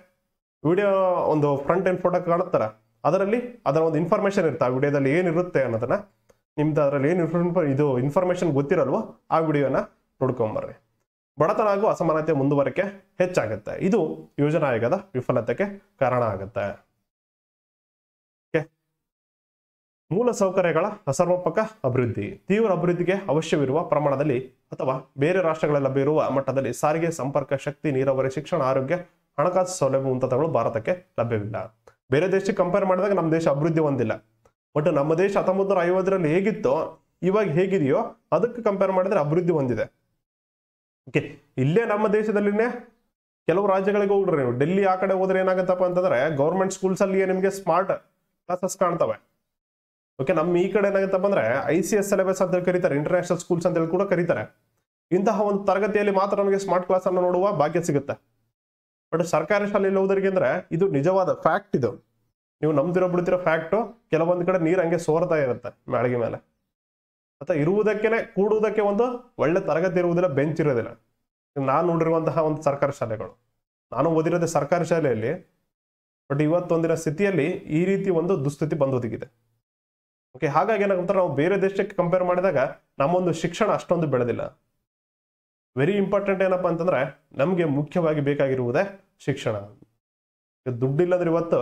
ವಿಡಿಯೋ ಒಂದು ಫ್ರಂಟ್ ಎಂಡ್ ಫೋಟೋ ಕಾಣುತ್ತಾರೆ ಅದರಲ್ಲಿ ಅದರ ಒಂದು ಇನ್ಫಾರ್ಮೇಶನ್ ಇರುತ್ತೆ ಆ ವಿಡಿಯೋದಲ್ಲಿ ಏನಿರುತ್ತೆ ಅನ್ನೋದನ್ನ ನಿಮ್ದು ಅದರಲ್ಲಿ ಏನು ಇದು ಇನ್ಫಾರ್ಮೇಶನ್ ಗೊತ್ತಿರಲ್ವೋ ಆ ವಿಡಿಯೋನ ನೋಡ್ಕೊಂಬರ್ರಿ ಬಡತನ ಹಾಗೂ ಅಸಮಾನತೆ ಮುಂದುವರಿಕೆ ಹೆಚ್ಚಾಗುತ್ತೆ ಇದು ಯೋಜನಾ ಆಯೋಗದ ವಿಫಲತೆಗೆ ಕಾರಣ ಆಗುತ್ತೆ ಮೂಲ ಸೌಕರ್ಯಗಳ ಅಸಮರ್ಪಕ ಅಭಿವೃದ್ಧಿ ತೀವ್ರ ಅಭಿವೃದ್ಧಿಗೆ ಅವಶ್ಯವಿರುವ ಪ್ರಮಾಣದಲ್ಲಿ ಅಥವಾ ಬೇರೆ ರಾಷ್ಟ್ರಗಳಲ್ಲಿ ಲಭ್ಯವಿರುವ ಮಟ್ಟದಲ್ಲಿ ಸಾರಿಗೆ ಸಂಪರ್ಕ ಶಕ್ತಿ ನೀರಾವರಿ ಶಿಕ್ಷಣ ಆರೋಗ್ಯ ಹಣಕಾಸು ಸೌಲಭ್ಯ ಮುಂತಾದಗಳು ಭಾರತಕ್ಕೆ ಲಭ್ಯವಿಲ್ಲ ಬೇರೆ ದೇಶಕ್ಕೆ ಕಂಪೇರ್ ಮಾಡಿದಾಗ ನಮ್ಮ ದೇಶ ಅಭಿವೃದ್ಧಿ ಹೊಂದಿಲ್ಲ ಬಟ್ ನಮ್ಮ ದೇಶ ಹತ್ತೊಂಬತ್ತು ನೂರ ಐವತ್ತರಲ್ಲಿ ಹೇಗಿತ್ತೋ ಇವಾಗ ಹೇಗಿದೆಯೋ ಅದಕ್ಕೆ ಕಂಪೇರ್ ಮಾಡಿದ್ರೆ ಅಭಿವೃದ್ಧಿ ಹೊಂದಿದೆ ಓಕೆ ಇಲ್ಲೇ ನಮ್ಮ ದೇಶದಲ್ಲಿನೇ ಕೆಲವು ರಾಜ್ಯಗಳಿಗೆ ಹೋಗ್ರಿ ನೀವು ಡೆಲ್ಲಿ ಆ ಕಡೆ ಹೋದ್ರೆ ಏನಾಗುತ್ತಪ್ಪ ಅಂತಂದ್ರೆ ಗೌರ್ಮೆಂಟ್ ಸ್ಕೂಲ್ಸಲ್ಲಿಯೇ ನಿಮಗೆ ಸ್ಮಾರ್ಟ್ ಕ್ಲಾಸಸ್ ಕಾಣ್ತವೆ ಓಕೆ ನಮ್ಮ ಈ ಕಡೆ ಏನಾಗುತ್ತಪ್ಪ ಅಂದ್ರೆ ಐ ಸಿ ಎಸ್ ಸಿಲೆಬಸ್ ಅಂತ ಕರೀತಾರೆ ಇಂಟರ್ನ್ಯಾಷನಲ್ ಸ್ಕೂಲ್ಸ್ ಅಂತ ಹೇಳಿ ಕೂಡ ಕರೀತಾರೆ ಇಂತಹ ಒಂದು ತರಗತಿಯಲ್ಲಿ ಮಾತ್ರ ನಮಗೆ ಸ್ಮಾರ್ಟ್ ಕ್ಲಾಸ್ ಅನ್ನು ನೋಡುವ ಭಾಗ್ಯ ಸಿಗುತ್ತೆ ಬಟ್ ಸರ್ಕಾರಿ ಶಾಲೆಯಲ್ಲಿ ಹೋದರಿಗೆ ಅಂದ್ರೆ ಇದು ನಿಜವಾದ ಫ್ಯಾಕ್ಟ್ ಇದು ನೀವು ನಂಬ್ದಿರೋ ಬಿಡ್ತಿರೋ ಫ್ಯಾಕ್ಟು ಕೆಲವೊಂದು ಕಡೆ ನೀರು ಹಂಗೆ ಸೋರ್ತಾ ಇರುತ್ತೆ ಮ್ಯಾಳಿಗೆ ಮೇಲೆ ಅಥವಾ ಇರುವುದಕ್ಕೆನೆ ಕೂಡುವುದಕ್ಕೆ ಒಂದು ಒಳ್ಳೆ ತರಗತಿ ಇರುವುದಿಲ್ಲ ಬೆಂಚ್ ಇರೋದಿಲ್ಲ ನಾನು ನೋಡಿರುವಂತಹ ಒಂದು ಸರ್ಕಾರಿ ಶಾಲೆಗಳು ನಾನು ಓದಿರೋದೇ ಸರ್ಕಾರಿ ಶಾಲೆಯಲ್ಲಿ ಬಟ್ ಇವತ್ತೊಂದಿನ ಸ್ಥಿತಿಯಲ್ಲಿ ಈ ರೀತಿ ಒಂದು ದುಸ್ಥಿತಿ ಬಂದೊದಗಿದೆ ಓಕೆ ಹಾಗಾಗಿ ಏನಾಗುತ್ತೆ ನಾವು ಬೇರೆ ದೇಶಕ್ಕೆ ಕಂಪೇರ್ ಮಾಡಿದಾಗ ನಮ್ಮೊಂದು ಶಿಕ್ಷಣ ಅಷ್ಟೊಂದು ಬೆಳೆದಿಲ್ಲ ವೆರಿ ಇಂಪಾರ್ಟೆಂಟ್ ಏನಪ್ಪಾ ಅಂತಂದ್ರೆ ನಮಗೆ ಮುಖ್ಯವಾಗಿ ಬೇಕಾಗಿರುವುದೇ ಶಿಕ್ಷಣ ದುಡ್ಡಿಲ್ಲಂದ್ರೆ ಇವತ್ತು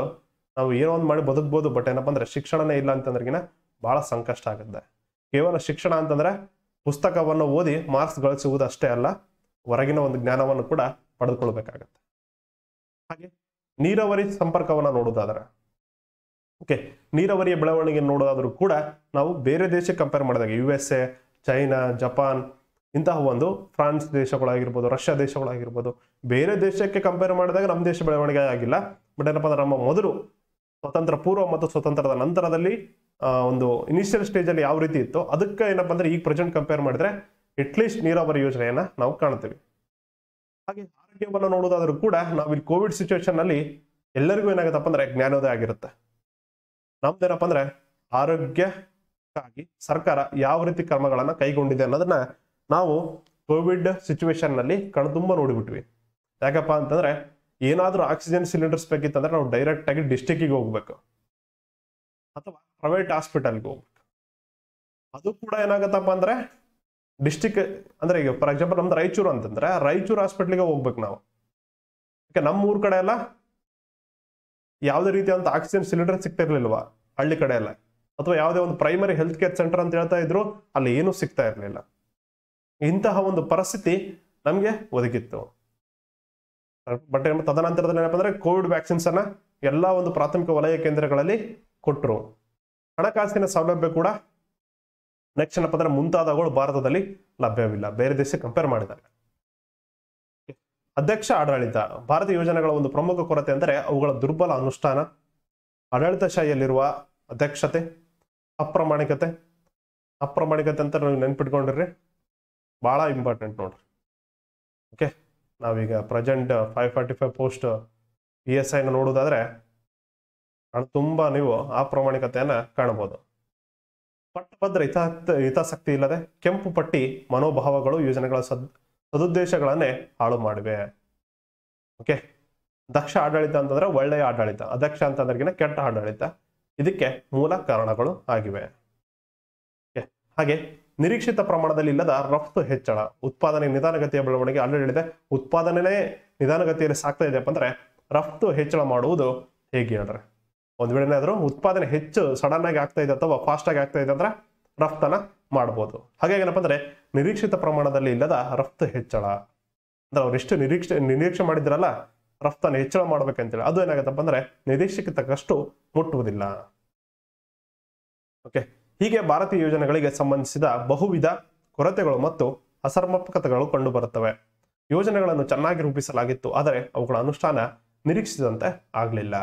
ನಾವು ಏನೋ ಒಂದು ಮಾಡಿ ಬದುಕ್ಬೋದು ಬಟ್ ಏನಪ್ಪ ಅಂದ್ರೆ ಶಿಕ್ಷಣನೇ ಇಲ್ಲ ಅಂತಂದ್ರಗಿನ ಬಹಳ ಸಂಕಷ್ಟ ಆಗುತ್ತೆ ಕೇವಲ ಶಿಕ್ಷಣ ಅಂತಂದ್ರೆ ಪುಸ್ತಕವನ್ನು ಓದಿ ಮಾರ್ಕ್ಸ್ ಗಳಿಸುವುದು ಅಷ್ಟೇ ಅಲ್ಲ ಹೊರಗಿನ ಒಂದು ಜ್ಞಾನವನ್ನು ಕೂಡ ಪಡೆದುಕೊಳ್ಬೇಕಾಗತ್ತೆ ಹಾಗೆ ನೀರಾವರಿ ಸಂಪರ್ಕವನ್ನು ನೋಡೋದಾದ್ರೆ ಓಕೆ ನೀರಾವರಿಯ ಬೆಳವಣಿಗೆ ನೋಡೋದಾದರೂ ಕೂಡ ನಾವು ಬೇರೆ ದೇಶಕ್ಕೆ ಕಂಪೇರ್ ಮಾಡಿದಾಗ U S A China Japan ಇಂತಹ ಒಂದು ಫ್ರಾನ್ಸ್ ದೇಶಗಳಾಗಿರ್ಬೋದು ರಷ್ಯಾ ದೇಶಗಳಾಗಿರ್ಬೋದು ಬೇರೆ ದೇಶಕ್ಕೆ ಕಂಪೇರ್ ಮಾಡಿದಾಗ ನಮ್ಮ ದೇಶ ಬೆಳವಣಿಗೆ ಆಗಿಲ್ಲ ಬಟ್ ಏನಪ್ಪ ಅಂದ್ರೆ ನಮ್ಮ ಮೊದಲು ಸ್ವತಂತ್ರ ಪೂರ್ವ ಮತ್ತು ಸ್ವತಂತ್ರದ ನಂತರದಲ್ಲಿ ಒಂದು ಇನಿಷಿಯಲ್ ಸ್ಟೇಜಲ್ಲಿ ಯಾವ ರೀತಿ ಇತ್ತು ಅದಕ್ಕೆ ಏನಪ್ಪ ಅಂದ್ರೆ ಈಗ ಪ್ರೆಸೆಂಟ್ ಕಂಪೇರ್ ಮಾಡಿದ್ರೆ ಅಟ್ಲೀಸ್ಟ್ ನೀರಾವರಿ ಯೋಜನೆಯನ್ನು ನಾವು ಕಾಣ್ತೀವಿ ಹಾಗೆ ಆರೋಗ್ಯವನ್ನು ನೋಡೋದಾದರೂ ಕೂಡ ನಾವು ಇಲ್ಲಿ ಕೋವಿಡ್ ಸಿಚುವೇಶನ್ನಲ್ಲಿ ಎಲ್ಲರಿಗೂ ಏನಾಗುತ್ತಪ್ಪ ಅಂದರೆ ಜ್ಞಾನೋದಯ ಆಗಿರುತ್ತೆ ನಮ್ದೇನಪ್ಪ ಅಂದ್ರೆ ಆರೋಗ್ಯಕ್ಕಾಗಿ ಸರ್ಕಾರ ಯಾವ ರೀತಿ ಕ್ರಮಗಳನ್ನ ಕೈಗೊಂಡಿದೆ ಅನ್ನೋದನ್ನ ನಾವು ಕೋವಿಡ್ ನಲ್ಲಿ ಕಣ್ತುಂಬ ನೋಡಿಬಿಟ್ವಿ ಯಾಕಪ್ಪ ಅಂತಂದ್ರೆ ಏನಾದರೂ ಆಕ್ಸಿಜನ್ ಸಿಲಿಂಡರ್ಸ್ ಬೇಕಿತ್ತಂದ್ರೆ ನಾವು ಡೈರೆಕ್ಟ್ ಆಗಿ ಡಿಸ್ಟಿಕ್ಕಿಗೆ ಹೋಗ್ಬೇಕು ಅಥವಾ ಪ್ರೈವೇಟ್ ಹಾಸ್ಪಿಟಲ್ಗೆ ಹೋಗ್ಬೇಕು ಅದು ಕೂಡ ಏನಾಗತ್ತಪ್ಪ ಅಂದ್ರೆ ಡಿಸ್ಟಿಕ್ ಅಂದ್ರೆ ಈಗ ಫಾರ್ ಎಕ್ಸಾಂಪಲ್ ನಮ್ದು ರಾಯಚೂರು ಅಂತಂದ್ರೆ ರಾಯಚೂರು ಹಾಸ್ಪಿಟ್ಲಿಗೆ ಹೋಗ್ಬೇಕು ನಾವು ನಮ್ಮ ಊರ್ ಕಡೆ ಎಲ್ಲ ಯಾವುದೇ ರೀತಿಯಾದಂಥ ಆಕ್ಸಿಜನ್ ಸಿಲಿಂಡರ್ ಸಿಗ್ತಿರ್ಲಿಲ್ವಾ ಹಳ್ಳಿ ಕಡೆ ಎಲ್ಲ ಅಥವಾ ಯಾವುದೇ ಒಂದು ಪ್ರೈಮರಿ ಹೆಲ್ತ್ ಕೇರ್ ಸೆಂಟರ್ ಅಂತ ಹೇಳ್ತಾ ಇದ್ರು ಅಲ್ಲಿ ಏನೂ ಸಿಗ್ತಾ ಇರಲಿಲ್ಲ ಇಂತಹ ಒಂದು ಪರಿಸ್ಥಿತಿ ನಮಗೆ ಒದಗಿತ್ತು ಬಟ್ ತದನಂತರದಲ್ಲಿ ಏನಪ್ಪ ಅಂದ್ರೆ ಕೋವಿಡ್ ವ್ಯಾಕ್ಸಿನ್ಸ್ ಅನ್ನ ಎಲ್ಲ ಒಂದು ಪ್ರಾಥಮಿಕ ವಲಯ ಕೇಂದ್ರಗಳಲ್ಲಿ ಕೊಟ್ಟರು ಹಣಕಾಸಿನ ಸೌಲಭ್ಯ ಕೂಡ ನೆಕ್ಸ್ಟ್ ಏನಪ್ಪ ಅಂದ್ರೆ ಮುಂತಾದವುಗಳು ಭಾರತದಲ್ಲಿ ಲಭ್ಯವಿಲ್ಲ ಬೇರೆ ದೇಶಕ್ಕೆ ಕಂಪೇರ್ ಮಾಡಿದಾಗ ಅಧ್ಯಕ್ಷ ಆಡಳಿತ ಭಾರತ ಯೋಜನೆಗಳ ಒಂದು ಪ್ರಮುಖ ಕೊರತೆ ಅಂದರೆ ಅವುಗಳ ದುರ್ಬಲ ಅನುಷ್ಠಾನ ಆಡಳಿತಶಾಹಿಯಲ್ಲಿರುವ ಅಧ್ಯಕ್ಷತೆ ಅಪ್ರಾಮಾಣಿಕತೆ ಅಪ್ರಾಮಾಣಿಕತೆ ಅಂತ ನೀವು ನೆನ್ಪಿಟ್ಕೊಂಡಿರ್ರಿ ಭಾಳ ಇಂಪಾರ್ಟೆಂಟ್ ನೋಡ್ರಿ ಓಕೆ ನಾವೀಗ present five forty five post P S ಐನ ನೋಡೋದಾದ್ರೆ ತುಂಬ ನೀವು ಅಪ್ರಾಮಾಣಿಕತೆಯನ್ನು ಕಾಣಬಹುದು ಪಟ್ಟಭದ್ರ ಹಿತಾಸಕ್ತಿ ಇಲ್ಲದೆ ಕೆಂಪು ಪಟ್ಟಿ ಮನೋಭಾವಗಳು ಯೋಜನೆಗಳ ಸದ್ ಸದುದ್ದೇಶಗಳನ್ನೇ ಹಾಳು ಮಾಡಿವೆ ಓಕೆ ದಕ್ಷ ಆಡಳಿತ ಅಂತಂದ್ರೆ ಒಳ್ಳೆಯ ಆಡಳಿತ ಅದಕ್ಷ ಅಂತಂದ್ರಗಿನ ಕೆಟ್ಟ ಆಡಳಿತ ಇದಕ್ಕೆ ಮೂಲ ಕಾರಣಗಳು ಆಗಿವೆ ಹಾಗೆ ನಿರೀಕ್ಷಿತ ಪ್ರಮಾಣದಲ್ಲಿ ಇಲ್ಲದ ರಫ್ತು ಹೆಚ್ಚಳ ಉತ್ಪಾದನೆ ನಿಧಾನಗತಿಯ ಬೆಳವಣಿಗೆ ಆಡಳಿತ ಹೇಳಿದೆ ಉತ್ಪಾದನೆ ನಿಧಾನಗತಿಯಲ್ಲಿ ಸಾಕ್ತಾ ಇದೆಯಪ್ಪ ಅಂದ್ರೆ ರಫ್ತು ಹೆಚ್ಚಳ ಮಾಡುವುದು ಹೇಗೆ ಹೇಳ್ರೆ ಒಂದ್ ವೇಳೆ ಆದ್ರೂ ಉತ್ಪಾದನೆ ಹೆಚ್ಚು ಸಡನ್ ಆಗಿ ಆಗ್ತಾ ಇದೆ ಅಥವಾ ಫಾಸ್ಟ್ ಆಗಿ ಆಗ್ತಾ ಇದೆ ಅಂದ್ರೆ ರಫ್ತನ ಮಾಡ್ಬೋದು ಹಾಗೆ ಏನಪ್ಪ ಅಂದ್ರೆ ನಿರೀಕ್ಷಿತ ಪ್ರಮಾಣದಲ್ಲಿ ಇಲ್ಲದ ರಫ್ತು ಹೆಚ್ಚಳ ಅಂದ್ರೆ ಅವ್ರು ಎಷ್ಟು ನಿರೀಕ್ಷೆ ನಿರೀಕ್ಷೆ ಮಾಡಿದ್ರಲ್ಲ ರಫ್ತನ್ನು ಹೆಚ್ಚಳ ಮಾಡ್ಬೇಕಂತೇಳಿ ಅದು ಏನಾಗತ್ತಪ್ಪ ಅಂದ್ರೆ ನಿರೀಕ್ಷೆಗೆ ತಕ್ಕಷ್ಟು ಮುಟ್ಟುವುದಿಲ್ಲ ಓಕೆ ಹೀಗೆ ಭಾರತೀಯ ಯೋಜನೆಗಳಿಗೆ ಸಂಬಂಧಿಸಿದ ಬಹುವಿಧ ಕೊರತೆಗಳು ಮತ್ತು ಅಸಮರ್ಪಕತೆಗಳು ಕಂಡುಬರುತ್ತವೆ ಯೋಜನೆಗಳನ್ನು ಚೆನ್ನಾಗಿ ರೂಪಿಸಲಾಗಿತ್ತು ಆದರೆ ಅವುಗಳ ಅನುಷ್ಠಾನ ನಿರೀಕ್ಷಿಸಿದಂತೆ ಆಗಲಿಲ್ಲ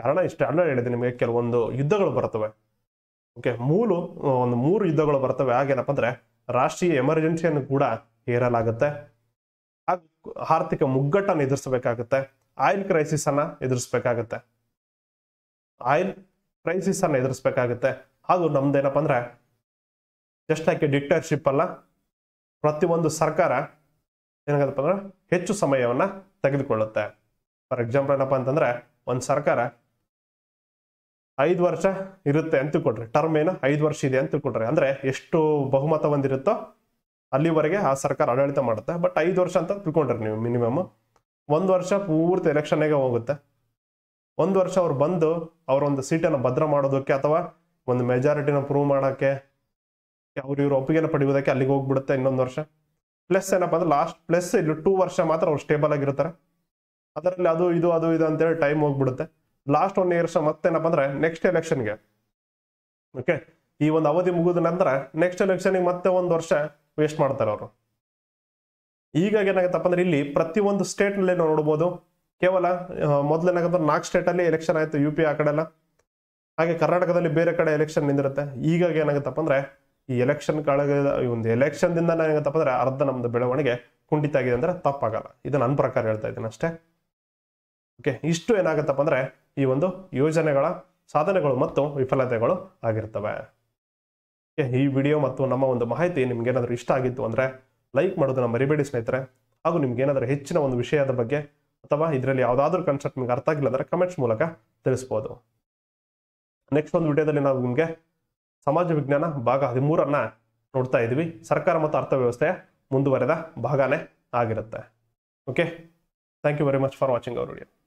ಕಾರಣ ಇಷ್ಟ ಅಲ್ಲ ಹೇಳಿದೆ ನಿಮಗೆ ಕೆಲವೊಂದು ಯುದ್ಧಗಳು ಬರ್ತವೆ ಓಕೆ ಮೂಲು ಒಂದು ಮೂರು ಯುದ್ಧಗಳು ಬರ್ತವೆ ಆಗೇನಪ್ಪ ಅಂದ್ರೆ ರಾಷ್ಟ್ರೀಯ ಎಮರ್ಜೆನ್ಸಿಯನ್ನು ಕೂಡ ಹೇರಲಾಗುತ್ತೆ ಆರ್ಥಿಕ ಮುಗ್ಗಟ್ಟನ್ನು ಎದುರಿಸಬೇಕಾಗುತ್ತೆ ಆಯಿಲ್ ಕ್ರೈಸಿಸ್ ಅನ್ನ ಎದುರಿಸಬೇಕಾಗುತ್ತೆ ಆಯಿಲ್ ಕ್ರೈಸಿಸ್ ಅನ್ನ ಎದುರಿಸಬೇಕಾಗುತ್ತೆ ಹಾಗೂ ನಮ್ದೇನಪ್ಪ ಅಂದ್ರೆ ಜಸ್ಟ್ ಆಕೆ ಡಿಕ್ಟರ್ಶಿಪ್ ಅಲ್ಲ ಪ್ರತಿಯೊಂದು ಸರ್ಕಾರ ಏನಾಗತ್ತಪ್ಪ ಅಂದ್ರೆ ಹೆಚ್ಚು ಸಮಯವನ್ನ ತೆಗೆದುಕೊಳ್ಳುತ್ತೆ ಫಾರ್ ಎಕ್ಸಾಂಪಲ್ ಏನಪ್ಪಾ ಅಂತಂದ್ರೆ ಒಂದು ಸರ್ಕಾರ ಐದು ವರ್ಷ ಇರುತ್ತೆ ಅಂತ ಕೊಡ್ರಿ ಟರ್ಮ್ ಏನು ಐದು ವರ್ಷ ಇದೆ ಅಂತ ಕೊಡ್ರಿ ಅಂದ್ರೆ ಎಷ್ಟು ಬಹುಮತ ಹೊಂದಿರುತ್ತೋ ಅಲ್ಲಿವರೆಗೆ ಆ ಸರ್ಕಾರ ಆಡಳಿತ ಮಾಡುತ್ತೆ ಬಟ್ ಐದು ವರ್ಷ ಅಂತ ತಿಳ್ಕೊಂಡ್ರಿ ನೀವು ಮಿನಿಮಮ್ ಒಂದು ವರ್ಷ ಪೂರ್ತಿ ಎಲೆಕ್ಷನ್ಗೆ ಹೋಗುತ್ತೆ ಒಂದು ವರ್ಷ ಅವ್ರು ಬಂದು ಅವರೊಂದು ಒಂದು ಸೀಟನ್ನು ಭದ್ರ ಮಾಡೋದಕ್ಕೆ ಅಥವಾ ಒಂದು ಮೆಜಾರಿಟಿನ ಪ್ರೂವ್ ಮಾಡೋಕ್ಕೆ ಅವ್ರು ಇವ್ರ ಒಪ್ಪಿಗೆನ ಪಡೆಯುವುದಕ್ಕೆ ಅಲ್ಲಿಗೆ ಹೋಗ್ಬಿಡುತ್ತೆ ಇನ್ನೊಂದು ವರ್ಷ ಪ್ಲಸ್ ಏನಪ್ಪ ಅಂದ್ರೆ ಲಾಸ್ಟ್ ಪ್ಲಸ್ ಇಲ್ಲಿ ಟೂ ವರ್ಷ ಮಾತ್ರ ಅವ್ರು ಸ್ಟೇಬಲ್ ಆಗಿರ್ತಾರೆ ಅದರಲ್ಲಿ ಅದು ಇದು ಅದು ಇದು ಅಂತೇಳಿ ಟೈಮ್ ಹೋಗ್ಬಿಡುತ್ತೆ ಲಾಸ್ಟ್ ಒನ್ ಇಯರ್ಸ್ ಮತ್ತೇನಪ್ಪ ಅಂದ್ರೆ ನೆಕ್ಸ್ಟ್ ಎಲೆಕ್ಷನ್ಗೆ ಓಕೆ ಈ ಒಂದು ಅವಧಿ ಮುಗಿದ ನಂತರ ನೆಕ್ಸ್ಟ್ ಎಲೆಕ್ಷನ್ಗೆ ಮತ್ತೆ ಒಂದು ವರ್ಷ ವೇಸ್ಟ್ ಮಾಡ್ತಾರೆ ಅವರು ಈಗಾಗ ಏನಾಗತ್ತಪ್ಪ ಅಂದ್ರೆ ಇಲ್ಲಿ ಪ್ರತಿಯೊಂದು ಸ್ಟೇಟ್ನಲ್ಲಿ ನಾವು ನೋಡ್ಬೋದು ಕೇವಲ ಮೊದಲೇನಾಗಂದ್ರೆ ನಾಲ್ಕು ಸ್ಟೇಟಲ್ಲಿ ಎಲೆಕ್ಷನ್ ಆಯಿತು ಯು ಪಿ ಆ ಕಡೆ ಎಲ್ಲ ಹಾಗೆ ಕರ್ನಾಟಕದಲ್ಲಿ ಬೇರೆ ಕಡೆ ಎಲೆಕ್ಷನ್ ನಿಂದಿರುತ್ತೆ ಈಗಾಗ ಏನಾಗತ್ತಪ್ಪ ಅಂದ್ರೆ ಈ ಎಲೆಕ್ಷನ್ ಕಾಳಗ ಈ ಒಂದು ಎಲೆಕ್ಷನ್ದಿಂದ ಏನಾಗುತ್ತಪ್ಪ ಅಂದ್ರೆ ಅರ್ಧ ನಮ್ದು ಬೆಳವಣಿಗೆ ಕುಂಠಿತ ಆಗಿದೆ ಅಂದ್ರೆ ತಪ್ಪಾಗಲ್ಲ ಇದು ನನ್ನ ಪ್ರಕಾರ ಹೇಳ್ತಾ ಇದ್ದೀನಿ ಅಷ್ಟೇ ಓಕೆ ಇಷ್ಟು ಏನಾಗುತ್ತಪ್ಪ ಅಂದರೆ ಈ ಒಂದು ಯೋಜನೆಗಳ ಸಾಧನೆಗಳು ಮತ್ತು ವಿಫಲತೆಗಳು ಆಗಿರ್ತವೆ ಓಕೆ ಈ ವಿಡಿಯೋ ಮತ್ತು ನಮ್ಮ ಒಂದು ಮಾಹಿತಿ ನಿಮ್ಗೇನಾದರೂ ಇಷ್ಟ ಆಗಿತ್ತು ಅಂದರೆ ಲೈಕ್ ಮಾಡೋದನ್ನ ಮರಿಬೇಡಿ ಸ್ನೇಹಿತರೆ ಹಾಗೂ ಏನಾದರೂ ಹೆಚ್ಚಿನ ಒಂದು ವಿಷಯದ ಬಗ್ಗೆ ಅಥವಾ ಇದರಲ್ಲಿ ಯಾವುದಾದ್ರೂ ಕನ್ಸೆಪ್ಟ್ ನಿಮ್ಗೆ ಅರ್ಥ ಆಗಿಲ್ಲ ಅಂದರೆ ಕಮೆಂಟ್ಸ್ ಮೂಲಕ ತಿಳಿಸ್ಬೋದು ನೆಕ್ಸ್ಟ್ ಒಂದು ವಿಡಿಯೋದಲ್ಲಿ ನಾವು ನಿಮಗೆ ಸಮಾಜ ವಿಜ್ಞಾನ ಭಾಗ ಹದಿಮೂರನ್ನು ನೋಡ್ತಾ ಇದ್ದೀವಿ ಸರ್ಕಾರ ಮತ್ತು ಅರ್ಥವ್ಯವಸ್ಥೆಯ ಮುಂದುವರೆದ ಭಾಗನೇ ಆಗಿರುತ್ತೆ okay thank you very much for watching our video